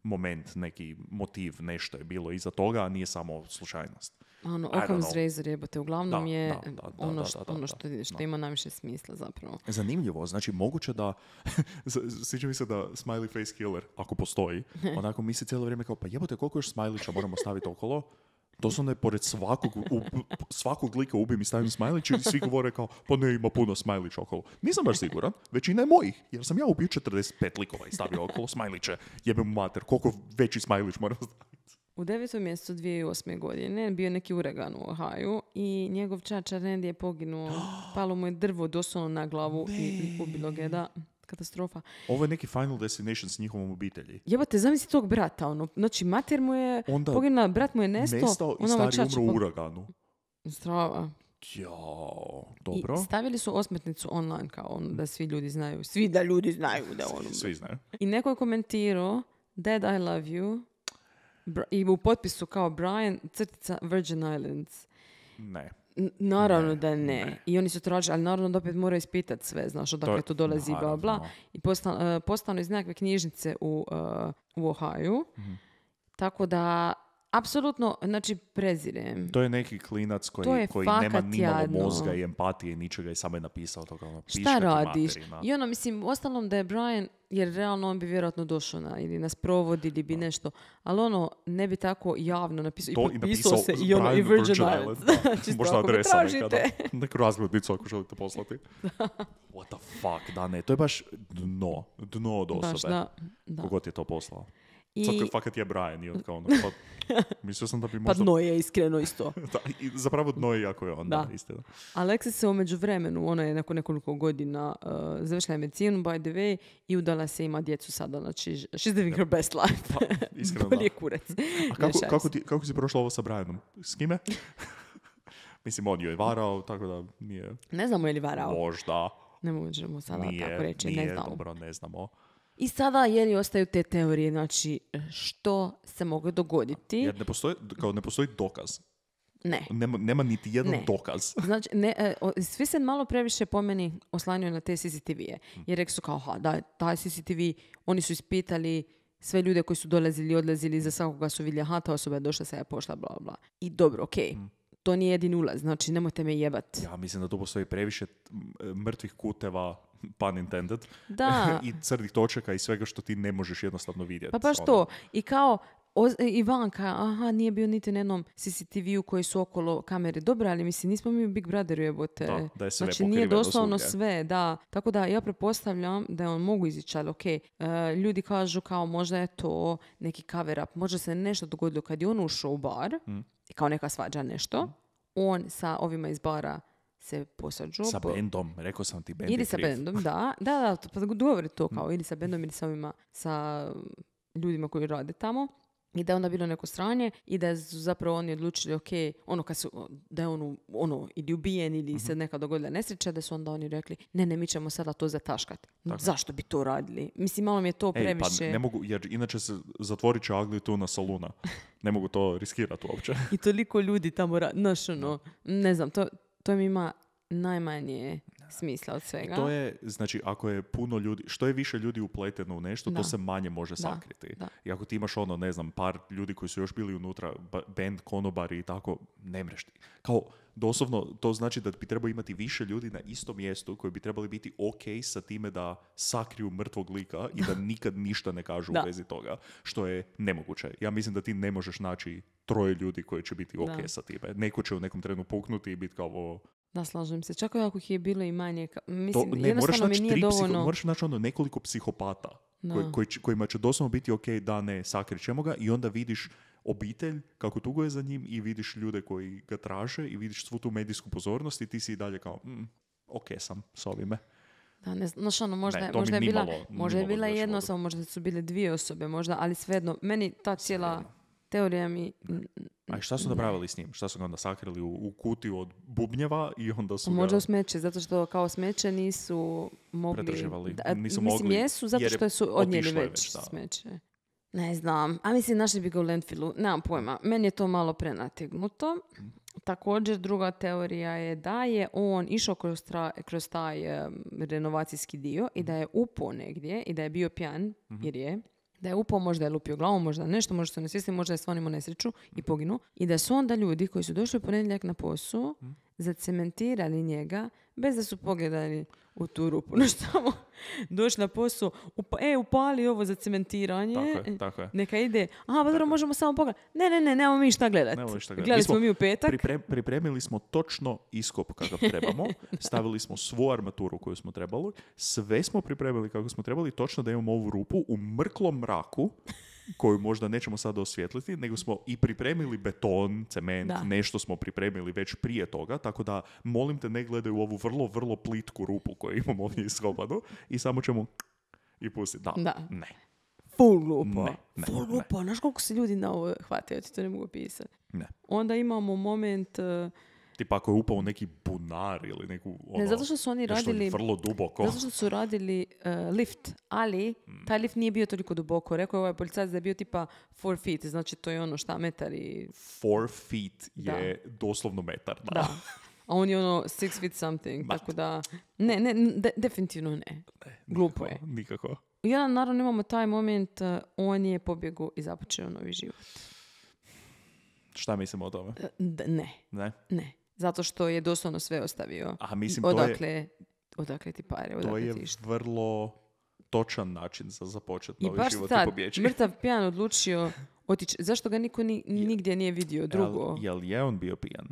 moment, neki motiv, nešto je bilo iza toga, a nije samo slučajnost. Ono, okam zrezer jebate, uglavnom je ono što, ono što, što ima najviše smisla zapravo. Zanimljivo, znači moguće da, sviđa mi se da smiley face killer, ako postoji, onako misli cijelo vrijeme kao pa jebate koliko još smajlića moramo staviti okolo, Doslovno je pored svakog, u, svakog lika ubim i stavim smajlić i svi govore kao, pa ne ima puno smajlića okolo. Nisam baš siguran, većina je mojih, jer sam ja ubio 45 likova i stavio okolo smajliće. Jebem mater, koliko veći smajlić moram staviti. U devetom mjesecu 2008. godine bio je neki uregan u Ohaju i njegov čača Randy je poginuo. Palo mu je drvo doslovno na glavu i ubilo ga da katastrofa. Ovo je neki Final Destination s njihovom obitelji. Jebate, zamisli tog brata, ono. Znači, mater mu je Onda pogina, brat mu je nesto. Nestao i stari umro u uraganu. Strava. Jo, dobro. I stavili su osmetnicu online kao ono, da svi ljudi znaju. Svi da ljudi znaju da ono. Svi znaju. I neko je komentirao Dad, I Love You i u potpisu kao Brian crtica Virgin Islands. Ne. Naravno da ne. I oni su tražili, ali naravno da opet moraju ispitati sve, znaš, odakle to, tu dolazi, i bla, bla. I postano, e, iz nekakve knjižnice u, e, u Ohaju. Mhm. Tako da apsolutno, znači, prezirem. To je neki klinac koji, koji nema ni malo mozga i empatije i ničega i samo je napisao to kao ono, Šta radiš? I ono, mislim, ostalom da je Brian, jer realno on bi vjerojatno došao na, ili nas provodi ili bi nešto, ali ono, ne bi tako javno napisao. To I napisao, napisao se i ono, i Možda adresa nekada. Neku razglednicu ako želite poslati. What the fuck, da ne, to je baš dno, dno od osobe. Baš da, da. Kogod je to poslao. I... Sad fakat je Brian i on ono, pa, mislio sam da bi pa možda... Pa dno je iskreno isto. da, i zapravo je jako je onda. da, istina. Alexis se umeđu vremenu, ona je nakon nekoliko godina uh, završila je medicinu, by the way, i udala se ima djecu sada, znači she's living her best life. Pa, iskreno Bolje da. kurec. A kako, kako, ti, kako si prošla ovo sa Brianom? S kime? Mislim, on joj je varao, tako da nije... Ne znamo je li varao. Možda. Ne možemo sada nije, tako reći, nije, ne znamo. Dobro, ne znamo. I sada jeli ostaju te teorije, znači što se moglo dogoditi. Jer ne postoji, kao ne postoji dokaz. Ne. Nema, nema niti jedan ne. dokaz. Znači, ne, e, svi se malo previše po meni oslanjuju na te CCTV-e. Jer rekli su kao, ha, da, taj CCTV, oni su ispitali sve ljude koji su dolazili i odlazili, za svakoga su vidjeli, ha, ta osoba je došla, sada je pošla, bla, bla. I dobro, okej. Mm. To nije jedin ulaz, znači nemojte me jebat. Ja mislim da tu postoji previše mrtvih kuteva, pun intended, da. i crnih točaka i svega što ti ne možeš jednostavno vidjeti. Pa baš ono. I kao, Ivanka, aha, nije bio niti na jednom CCTV-u koji su okolo kamere. Dobro, ali mislim, nismo mi u Big Brotheru jebote. Da, da je sve Znači, nije doslovno sve, da. Tako da, ja prepostavljam da on mogu izići, ali ok, e, ljudi kažu kao možda je to neki cover up, možda se nešto dogodilo kad je on ušao u bar, mm. kao neka svađa nešto, mm. on sa ovima iz bara se posađu. Sa bendom, rekao sam ti, bend Ili sa bendom, da. Da, da, to, pa govori to kao, mm. ili sa bendom ili sa ovima, sa mm, ljudima koji rade tamo. I da je onda bilo neko stranje i da su zapravo oni odlučili, ok, ono kad su, da je ono, ono ili ubijen ili se mhm. neka dogodila nesreća, da su onda oni rekli, ne, ne, mi ćemo sada to zataškati. Zašto bi to radili? Mislim, malo mi je to previše... Ej, pa ne mogu, jer inače se zatvorit će tu na saluna. Ne mogu to riskirati uopće. I toliko ljudi tamo znaš, ono, ne znam, to, to im ima najmanje smisla od svega. to je, znači, ako je puno ljudi, što je više ljudi upleteno u nešto, to se manje može sakriti. I ako ti imaš ono, ne znam, par ljudi koji su još bili unutra, band, konobari i tako, ne mreš Kao, doslovno, to znači da bi trebao imati više ljudi na istom mjestu koji bi trebali biti ok sa time da sakriju mrtvog lika i da nikad ništa ne kažu u vezi toga, što je nemoguće. Ja mislim da ti ne možeš naći troje ljudi koji će biti ok da. sa time. Neko će u nekom trenu puknuti i biti kao ovo... Da, slažem se. Čak i ako ih je bilo i manje... Mislim, to, ne, moraš naći dovoljno... moraš naći ono nekoliko psihopata koji, koji, kojima će doslovno biti ok, da ne, sakrićemo ga i onda vidiš obitelj, kako je za njim i vidiš ljude koji ga traže i vidiš svu tu medijsku pozornost i ti si i dalje kao, mm, ok sam s ovime. Da, ne znam, ono, možda, možda je bila, nimalo, možda bila jedno, ono. samo možda su bile dvije osobe, možda, ali svejedno, meni ta cijela Teorija mi... A šta su napravili s njim? Šta su ga onda sakrili u, u kutiju od bubnjeva i onda su Možda u smeće, zato što kao smeće nisu mogli... Pretrživali. nisu mislim, jesu, zato što su odnijeli već, već smeće. Ne znam, a mislim našli bi ga u Landfillu, nemam pojma. Meni je to malo prenategnuto. Također druga teorija je da je on išao kroz, kroz taj renovacijski dio i da je upao negdje i da je bio pjan, mhm. jer je da je upao, možda je lupio glavu, možda nešto, možda ne nesvjesni, možda je stvarno imao nesreću i poginuo. I da su onda ljudi koji su došli u ponedjeljak na posao, mm zacementirali njega bez da su pogledali u tu rupu. No što mu došli na posao, e, upali ovo za cementiranje. Neka ide, aha, pa možemo samo pogledati. Ne, ne, ne, nemamo mi šta gledati. Nemamo Gledali smo, mi u petak. pripremili smo točno iskop kakav trebamo, stavili smo svu armaturu koju smo trebali, sve smo pripremili kako smo trebali, točno da imamo ovu rupu u mrklom mraku, koju možda nećemo sada osvijetliti, nego smo i pripremili beton, cement, nešto smo pripremili već prije toga, tako da molim te ne gledaj u ovu vrlo, vrlo plitku rupu koju imamo ovdje iskopanu i samo ćemo i pustiti. Da, da. ne. Full loop. Ne, ne, Full Znaš koliko se ljudi na ovo hvataju, ti to ne mogu pisati. Ne. Onda imamo moment... Eh, tipa ako je upao neki bunar ili neku, ono, ne, zato što su oni radili, vrlo duboko. Zato što su radili e, lift, ali mm. taj lift nije bio toliko duboko. Rekao je ovaj policajac da je bio tipa 4 feet, znači to je ono šta metar i... 4 feet je doslovno metar, da. A on je ono six feet something, tako da... Ne, ne, definitivno ne. Glupo je. Nikako. Ja, naravno, imamo taj moment, e, on je pobjegao i započeo novi život. Šta mislimo o tome? E, ne. Ne? Ne. Zato što je doslovno sve ostavio. A mislim, odakle, odakle ti pare, odakle to je vrlo točan način za započet novi I život tad, i pobjeći. mrtav pijan odlučio otići. Zašto ga niko ni, nigdje nije vidio drugo? Jel, je on bio pijan?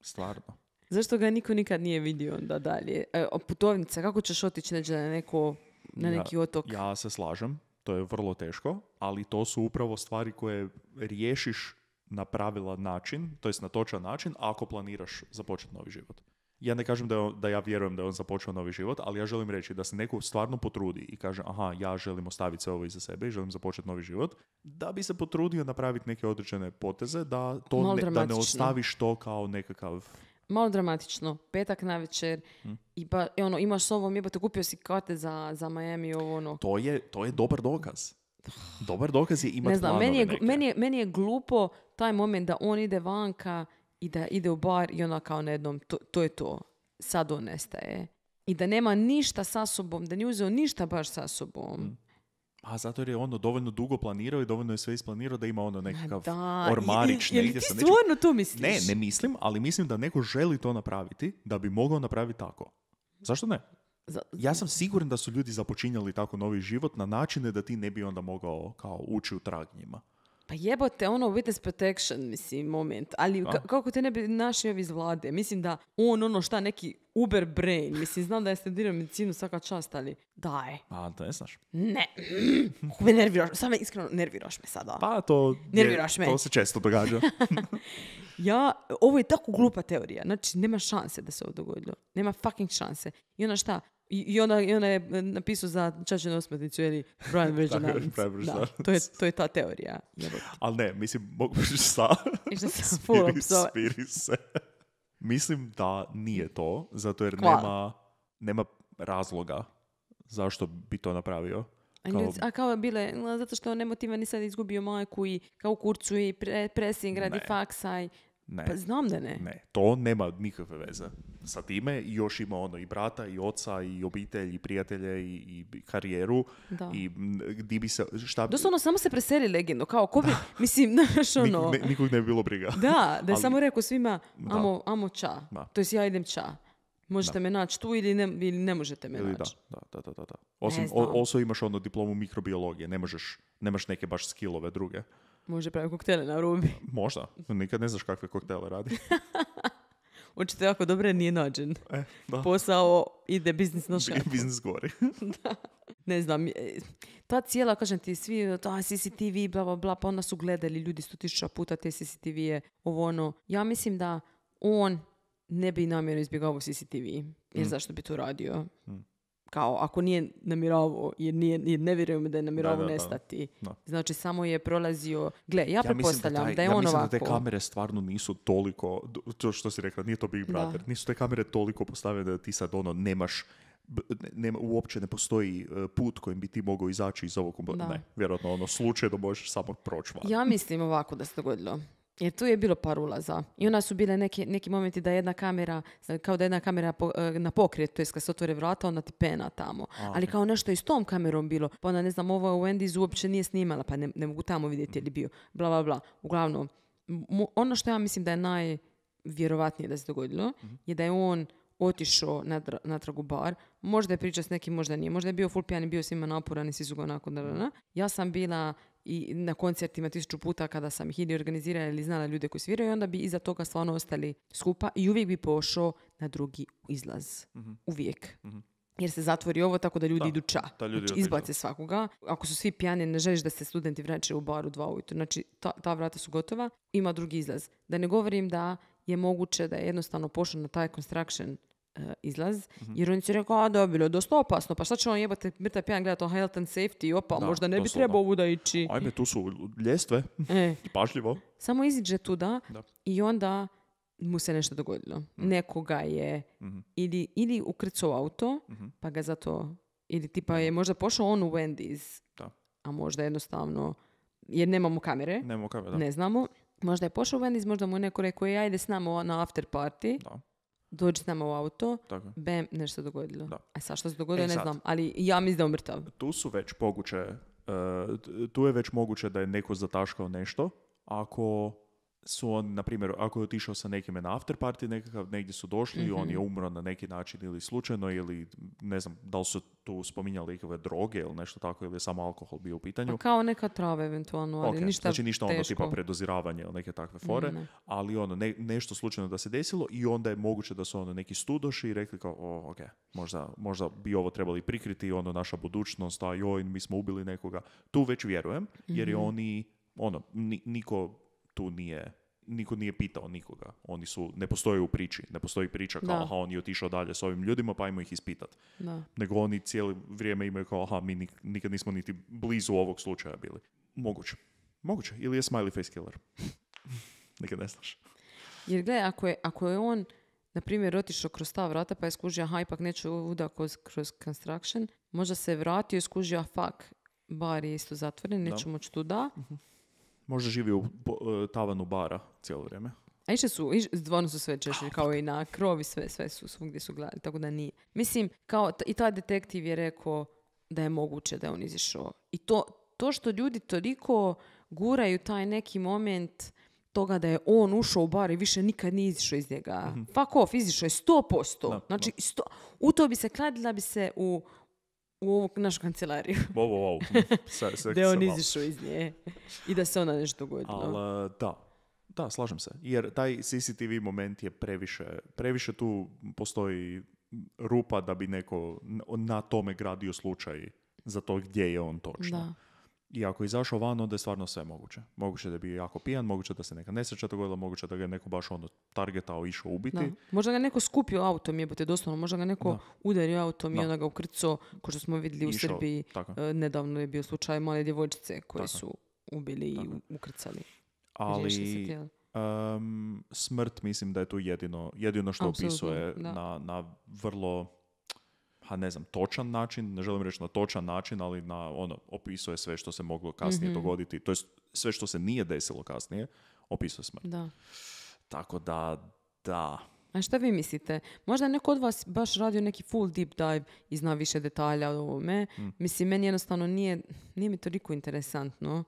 Stvarno. Zašto ga niko nikad nije vidio onda dalje? E, putovnica, kako ćeš otići neđe na, neko, na neki otok? Ja se slažem, to je vrlo teško, ali to su upravo stvari koje riješiš na pravilan način, to jest na točan način, ako planiraš započeti novi život. Ja ne kažem da, je da ja vjerujem da je on započeo novi život, ali ja želim reći da se neko stvarno potrudi i kaže aha, ja želim ostaviti sve ovo iza sebe i želim započeti novi život, da bi se potrudio napraviti neke određene poteze da to ne, da ne ostaviš to kao nekakav malo dramatično, petak na večer hm? i e, ono, imaš s ovom jebate, kupio si kate za, za Miami ovo ono. To je, to je dobar dokaz. Dobar dokaz je imati ne znam, meni Meni, meni je glupo taj moment da on ide vanka i da ide u bar i ona kao na jednom, to, to je to, sad on nestaje. I da nema ništa sa sobom, da nije uzeo ništa baš sa sobom. Mm. A zato jer je ono dovoljno dugo planirao i dovoljno je sve isplanirao da ima ono nekakav da, ormarić Ti stvarno to misliš? Ne, ne mislim, ali mislim da neko želi to napraviti da bi mogao napraviti tako. Zašto ne? ja sam siguran da su ljudi započinjali tako novi život na načine da ti ne bi onda mogao kao ući u trag njima. Pa jebote, ono witness protection, mislim, moment. Ali pa. kako te ne bi naši ovi iz vlade? Mislim da on, ono šta, neki uber brain. Mislim, znam da je studirao medicinu svaka čast, ali daj. A pa, to ne znaš. Ne. me nerviraš, samo me iskreno nerviraš me sada. Pa to, nerviraš me. to se često događa. ja, ovo je tako glupa teorija. Znači, nema šanse da se ovo dogodilo. Nema fucking šanse. I ona šta, i, ona, je e, napisao za Čačinu osmetnicu, je li Brian to, je, to je ta teorija. Ali ne, mislim, mogu šta? se spiri, se. mislim da nije to, zato jer nema, nema razloga zašto bi to napravio. Kao... A kao bile, zato što on emotivan i sad izgubio majku i kao kurcu i pre, pressing radi faksa i... Pa znam da ne. Ne, to nema nikakve veze sa time i još ima ono i brata i oca i obitelj i prijatelje i, i karijeru i gdje bi se šta bi... ono, samo se preseli legendno kao ko bi, mislim, naš ono... ne, nikog ne bi bilo briga. Da, da je samo rekao svima amo, amo ča, to jest ja idem ča. Možete me naći tu ili ne, ne možete me naći. Da, da, da, da, da. Osim, oso imaš ono diplomu mikrobiologije, ne možeš, nemaš neke baš skillove druge. Može pravi koktele na rubi. Možda, nikad ne znaš kakve koktele radi. očito jako dobro nije nađen. E, Posao ide biznis na Biznis gori. da. Ne znam, e, ta cijela, kažem ti, svi, ta CCTV, bla, bla, bla, pa onda su gledali ljudi sto tisuća puta te CCTV-e, ovo ono. Ja mislim da on ne bi namjerno izbjegavao CCTV. Jer mm. zašto bi to radio? Mm kao ako nije namiravo jer, nije, ne vjerujem da je na nestati. Znači samo je prolazio, gle, ja, ja pretpostavljam da, da je ja on mislim da te kamere stvarno nisu toliko, to što si rekla, nije to Big Brother, nisu te kamere toliko postavljene da ti sad ono nemaš uopće ne postoji e, put kojim bi ti mogao izaći iz ovog... Ne, vjerojatno ono slučaj da možeš samo proći Ja mislim ovako da se dogodilo. Jer tu je bilo par ulaza. I onda su bile neki, neki momenti da jedna kamera, kao da jedna kamera e, na pokret, to je kad se otvore vrata, onda ti pena tamo. Ali kao nešto i s tom kamerom bilo. Pa onda ne znam, ova u Wendy's uopće nije snimala, pa ne, ne mogu tamo vidjeti je li bio. Bla, bla, bla. Uglavnom, ono što ja mislim da je najvjerovatnije da se dogodilo, mhm. je da je on otišao na tragu u bar. Možda je pričao s nekim, možda nije. Možda je bio full pijan i bio svima naporan i svi su ga onako. Ja sam bila i na koncertima tisuću puta kada sam ih ili organizirala ili znala ljude koji sviraju, onda bi iza toga stvarno ostali skupa i uvijek bi pošao na drugi izlaz. Mhm. Uvijek. Mhm. Jer se zatvori ovo tako da ljudi idu ča. Znači, izbace svakoga. Ako su svi pijani, ne želiš da se studenti vraćaju u baru dva ujutro. Znači, ta, ta vrata su gotova, ima drugi izlaz. Da ne govorim da je moguće da je jednostavno pošao na taj construction E, izlaz, mm-hmm. jer oni će rekao, a da, je dosta opasno, pa šta će on jebati mrtav pijan gledati on health and safety, opa, možda ne bi trebao ovu ići. Ajme, tu su ljestve, e. pažljivo. Samo iziđe tu, da, i onda mu se nešto dogodilo. Mm-hmm. Nekoga je mm ili, ili ukrcao auto, mhm. pa ga zato, ili tipa je možda pošao on u Wendy's, da. a možda jednostavno, jer nemamo kamere, nemamo kamere ne znamo, možda je pošao u Wendy's, možda mu je neko rekao, ajde s nama na after party, da dođi s nama u auto, Tako. bam, nešto se dogodilo. Da. A e, sad što se dogodilo, e, ne znam, ali ja mislim da je umrtav. Tu su već moguće, e, tu je već moguće da je neko zataškao nešto, ako su on, na primjer, ako je otišao sa nekim na after party nekakav, negdje su došli i on je mhm. umro na neki način ili slučajno ili ne znam, da li su tu spominjali ikakve droge ili nešto tako ili je samo alkohol bio u pitanju. Pa kao neka trava eventualno, ali okay. ništa Znači ništa ono tipa predoziravanje ili neke takve fore, mhm. ali ono nešto slučajno da se desilo i onda je moguće da su ono neki studoši i rekli kao, ok, možda, možda bi ovo trebali prikriti, ono naša budućnost, a joj, mi smo ubili nekoga. Tu već vjerujem, jer je mhm. oni ono, niko tu nije, niko nije pitao nikoga. Oni su, ne postoje u priči, ne postoji priča kao da. aha, on je otišao dalje s ovim ljudima pa ajmo ih ispitati. Nego oni cijelo vrijeme imaju kao aha, mi nikad nismo niti blizu ovog slučaja bili. Moguće. Moguće. Ili je smiley face killer. nikad ne znaš. Jer gledaj, ako je, ako je on na primjer, otišao kroz ta vrata pa je skužio, aha, ipak neću uda kroz, kroz construction. Možda se je vratio i skužio, fuck, bar je isto zatvoren, neću moći tu da. Mhm. Možda živi u e, tavanu bara cijelo vrijeme. A išli su, iš, su sve češće, kao i na krovi, sve, sve su svugdje su gledali, tako da nije. Mislim, kao i taj detektiv je rekao da je moguće da je on izišao. I to, to što ljudi toliko guraju taj neki moment toga da je on ušao u bar i više nikad nije izišao iz njega. Mm-hmm. Fuck off, izišao je sto posto. znači, u to bi se kladila bi se u, u ovu našu kancelariju. Da on izišu iz nje. I da se ona nešto dogodi. Al, e, da, da, slažem se. Jer taj CCTV moment je previše, previše tu postoji rupa da bi neko na tome gradio slučaj za to gdje je on točno. Da. I ako je izašao van, onda je stvarno sve moguće. Moguće da je bio jako pijan, moguće da se neka nesreća dogodila, moguće da ga je neko baš ono targetao, išao ubiti. Da. Možda ga neko skupio autom, jebate, doslovno. Možda ga neko da. udario autom i onda ga ukrcao, kao što smo vidjeli u išao, Srbiji. E, nedavno je bio slučaj male djevojčice koje su ubili i ukrcali. Ali smrt mislim da je tu jedino, jedino što opisuje na, na vrlo ha ne znam, točan način, ne želim reći na točan način, ali na ono, opisuje sve što se moglo kasnije mm-hmm. dogoditi, to je sve što se nije desilo kasnije, opisuje je smrt. Da. Tako da, da. A šta vi mislite? Možda neko od vas baš radio neki full deep dive i zna više detalja o ovome. Mm. Mislim, meni jednostavno nije, nije mi toliko interesantno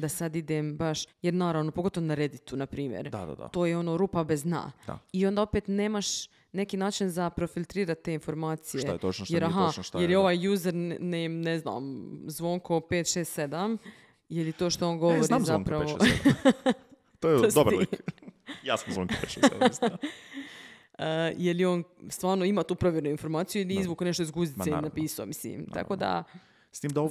da sad idem baš, jer naravno, pogotovo na Redditu, na primjer, to je ono rupa bez dna. I onda opet nemaš neki način za profiltrirati te informacije. Šta je točno, šta jer, aha, točno, Jer je ovaj user, ne znam, zvonko 567, je li to što on govori e, zapravo... to je dobar lik. ja sam zvonko 567. Uh, je li on stvarno ima tu provjernu informaciju ili izvuku nešto iz guzice i napisao, mislim. Tako da... S tim, da ovo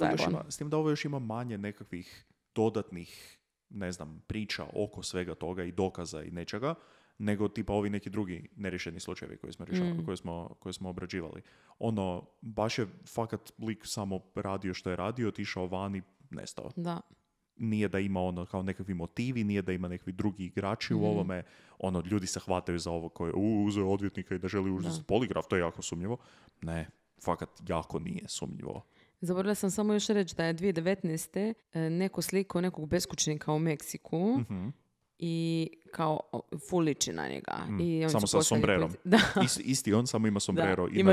s tim da ovo još ima manje nekakvih dodatnih, ne znam, priča oko svega toga i dokaza i nečega, nego tipa ovi neki drugi nerješeni slučajevi koje smo, mm. koje smo, koje smo obrađivali. Ono, baš je fakat lik samo radio što je radio, otišao van i nestao. Da. Nije da ima ono kao nekakvi motivi, nije da ima nekakvi drugi igrači u mm. ovome. Ono, ljudi se hvataju za ovo koje uzeo odvjetnika i da želi uzeti poligraf, to je jako sumnjivo. Ne, fakat jako nije sumnjivo. Zaboravila sam samo još reći da je 2019. E, neko slikao nekog beskućnika u Meksiku mhm. i kao full na njega. Mhm. I samo sa sombrerom. Da. isti on, samo ima sombrero da. i,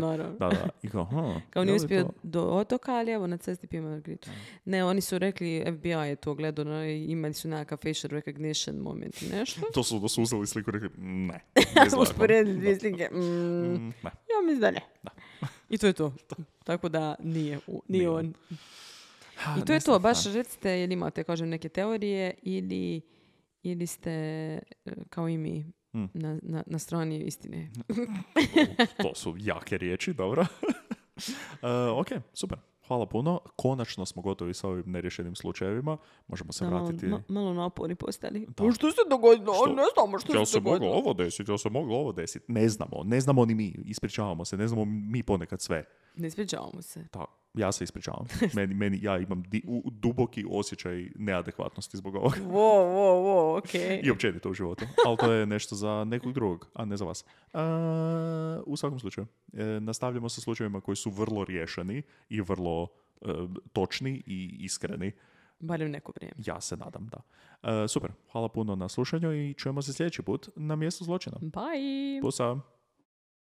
naravno. Da, da. I kao, ha, kao nije uspio do otoka, ali evo na cesti pije margaritu. Ne, oni su rekli, FBI je to gledao, no, imali su nekakav facial recognition moment i nešto. to su, da su uzeli sliku i rekli, ne. ne Usporedili dvije slike. Mm, mhm, ja mislim da ne. Da. I to je to. Tako da nije, nije on. I to je to, baš recite recite jel imate, kažem, neke teorije ili, ili ste e, kao i mi hm. na, na, na, strani istine. to su jake riječi, dobro. uh, e, ok, super. Hvala puno. Konačno smo gotovi sa ovim nerješenim slučajevima. Možemo se vratiti... malo napori postali. što se dogodilo? Ne znamo što se Moglo ovo desiti, ja se moglo ovo desiti. Ne znamo. Ne znamo ni mi. Ispričavamo se. Ne znamo mi ponekad sve. Ne ispričavamo se. Tako ja se ispričavam. Meni, meni, ja imam duboki osjećaj neadekvatnosti zbog ovoga. Wow, wow, wow, okay. I općenito u životu. Ali to je nešto za nekog drugog, a ne za vas. u svakom slučaju, e, nastavljamo sa slučajevima koji su vrlo riješeni i vrlo e, točni i iskreni. Barem neko vrijeme. Ja se nadam, da. E, super, hvala puno na slušanju i čujemo se sljedeći put na mjestu zločina. Bye! Pusa!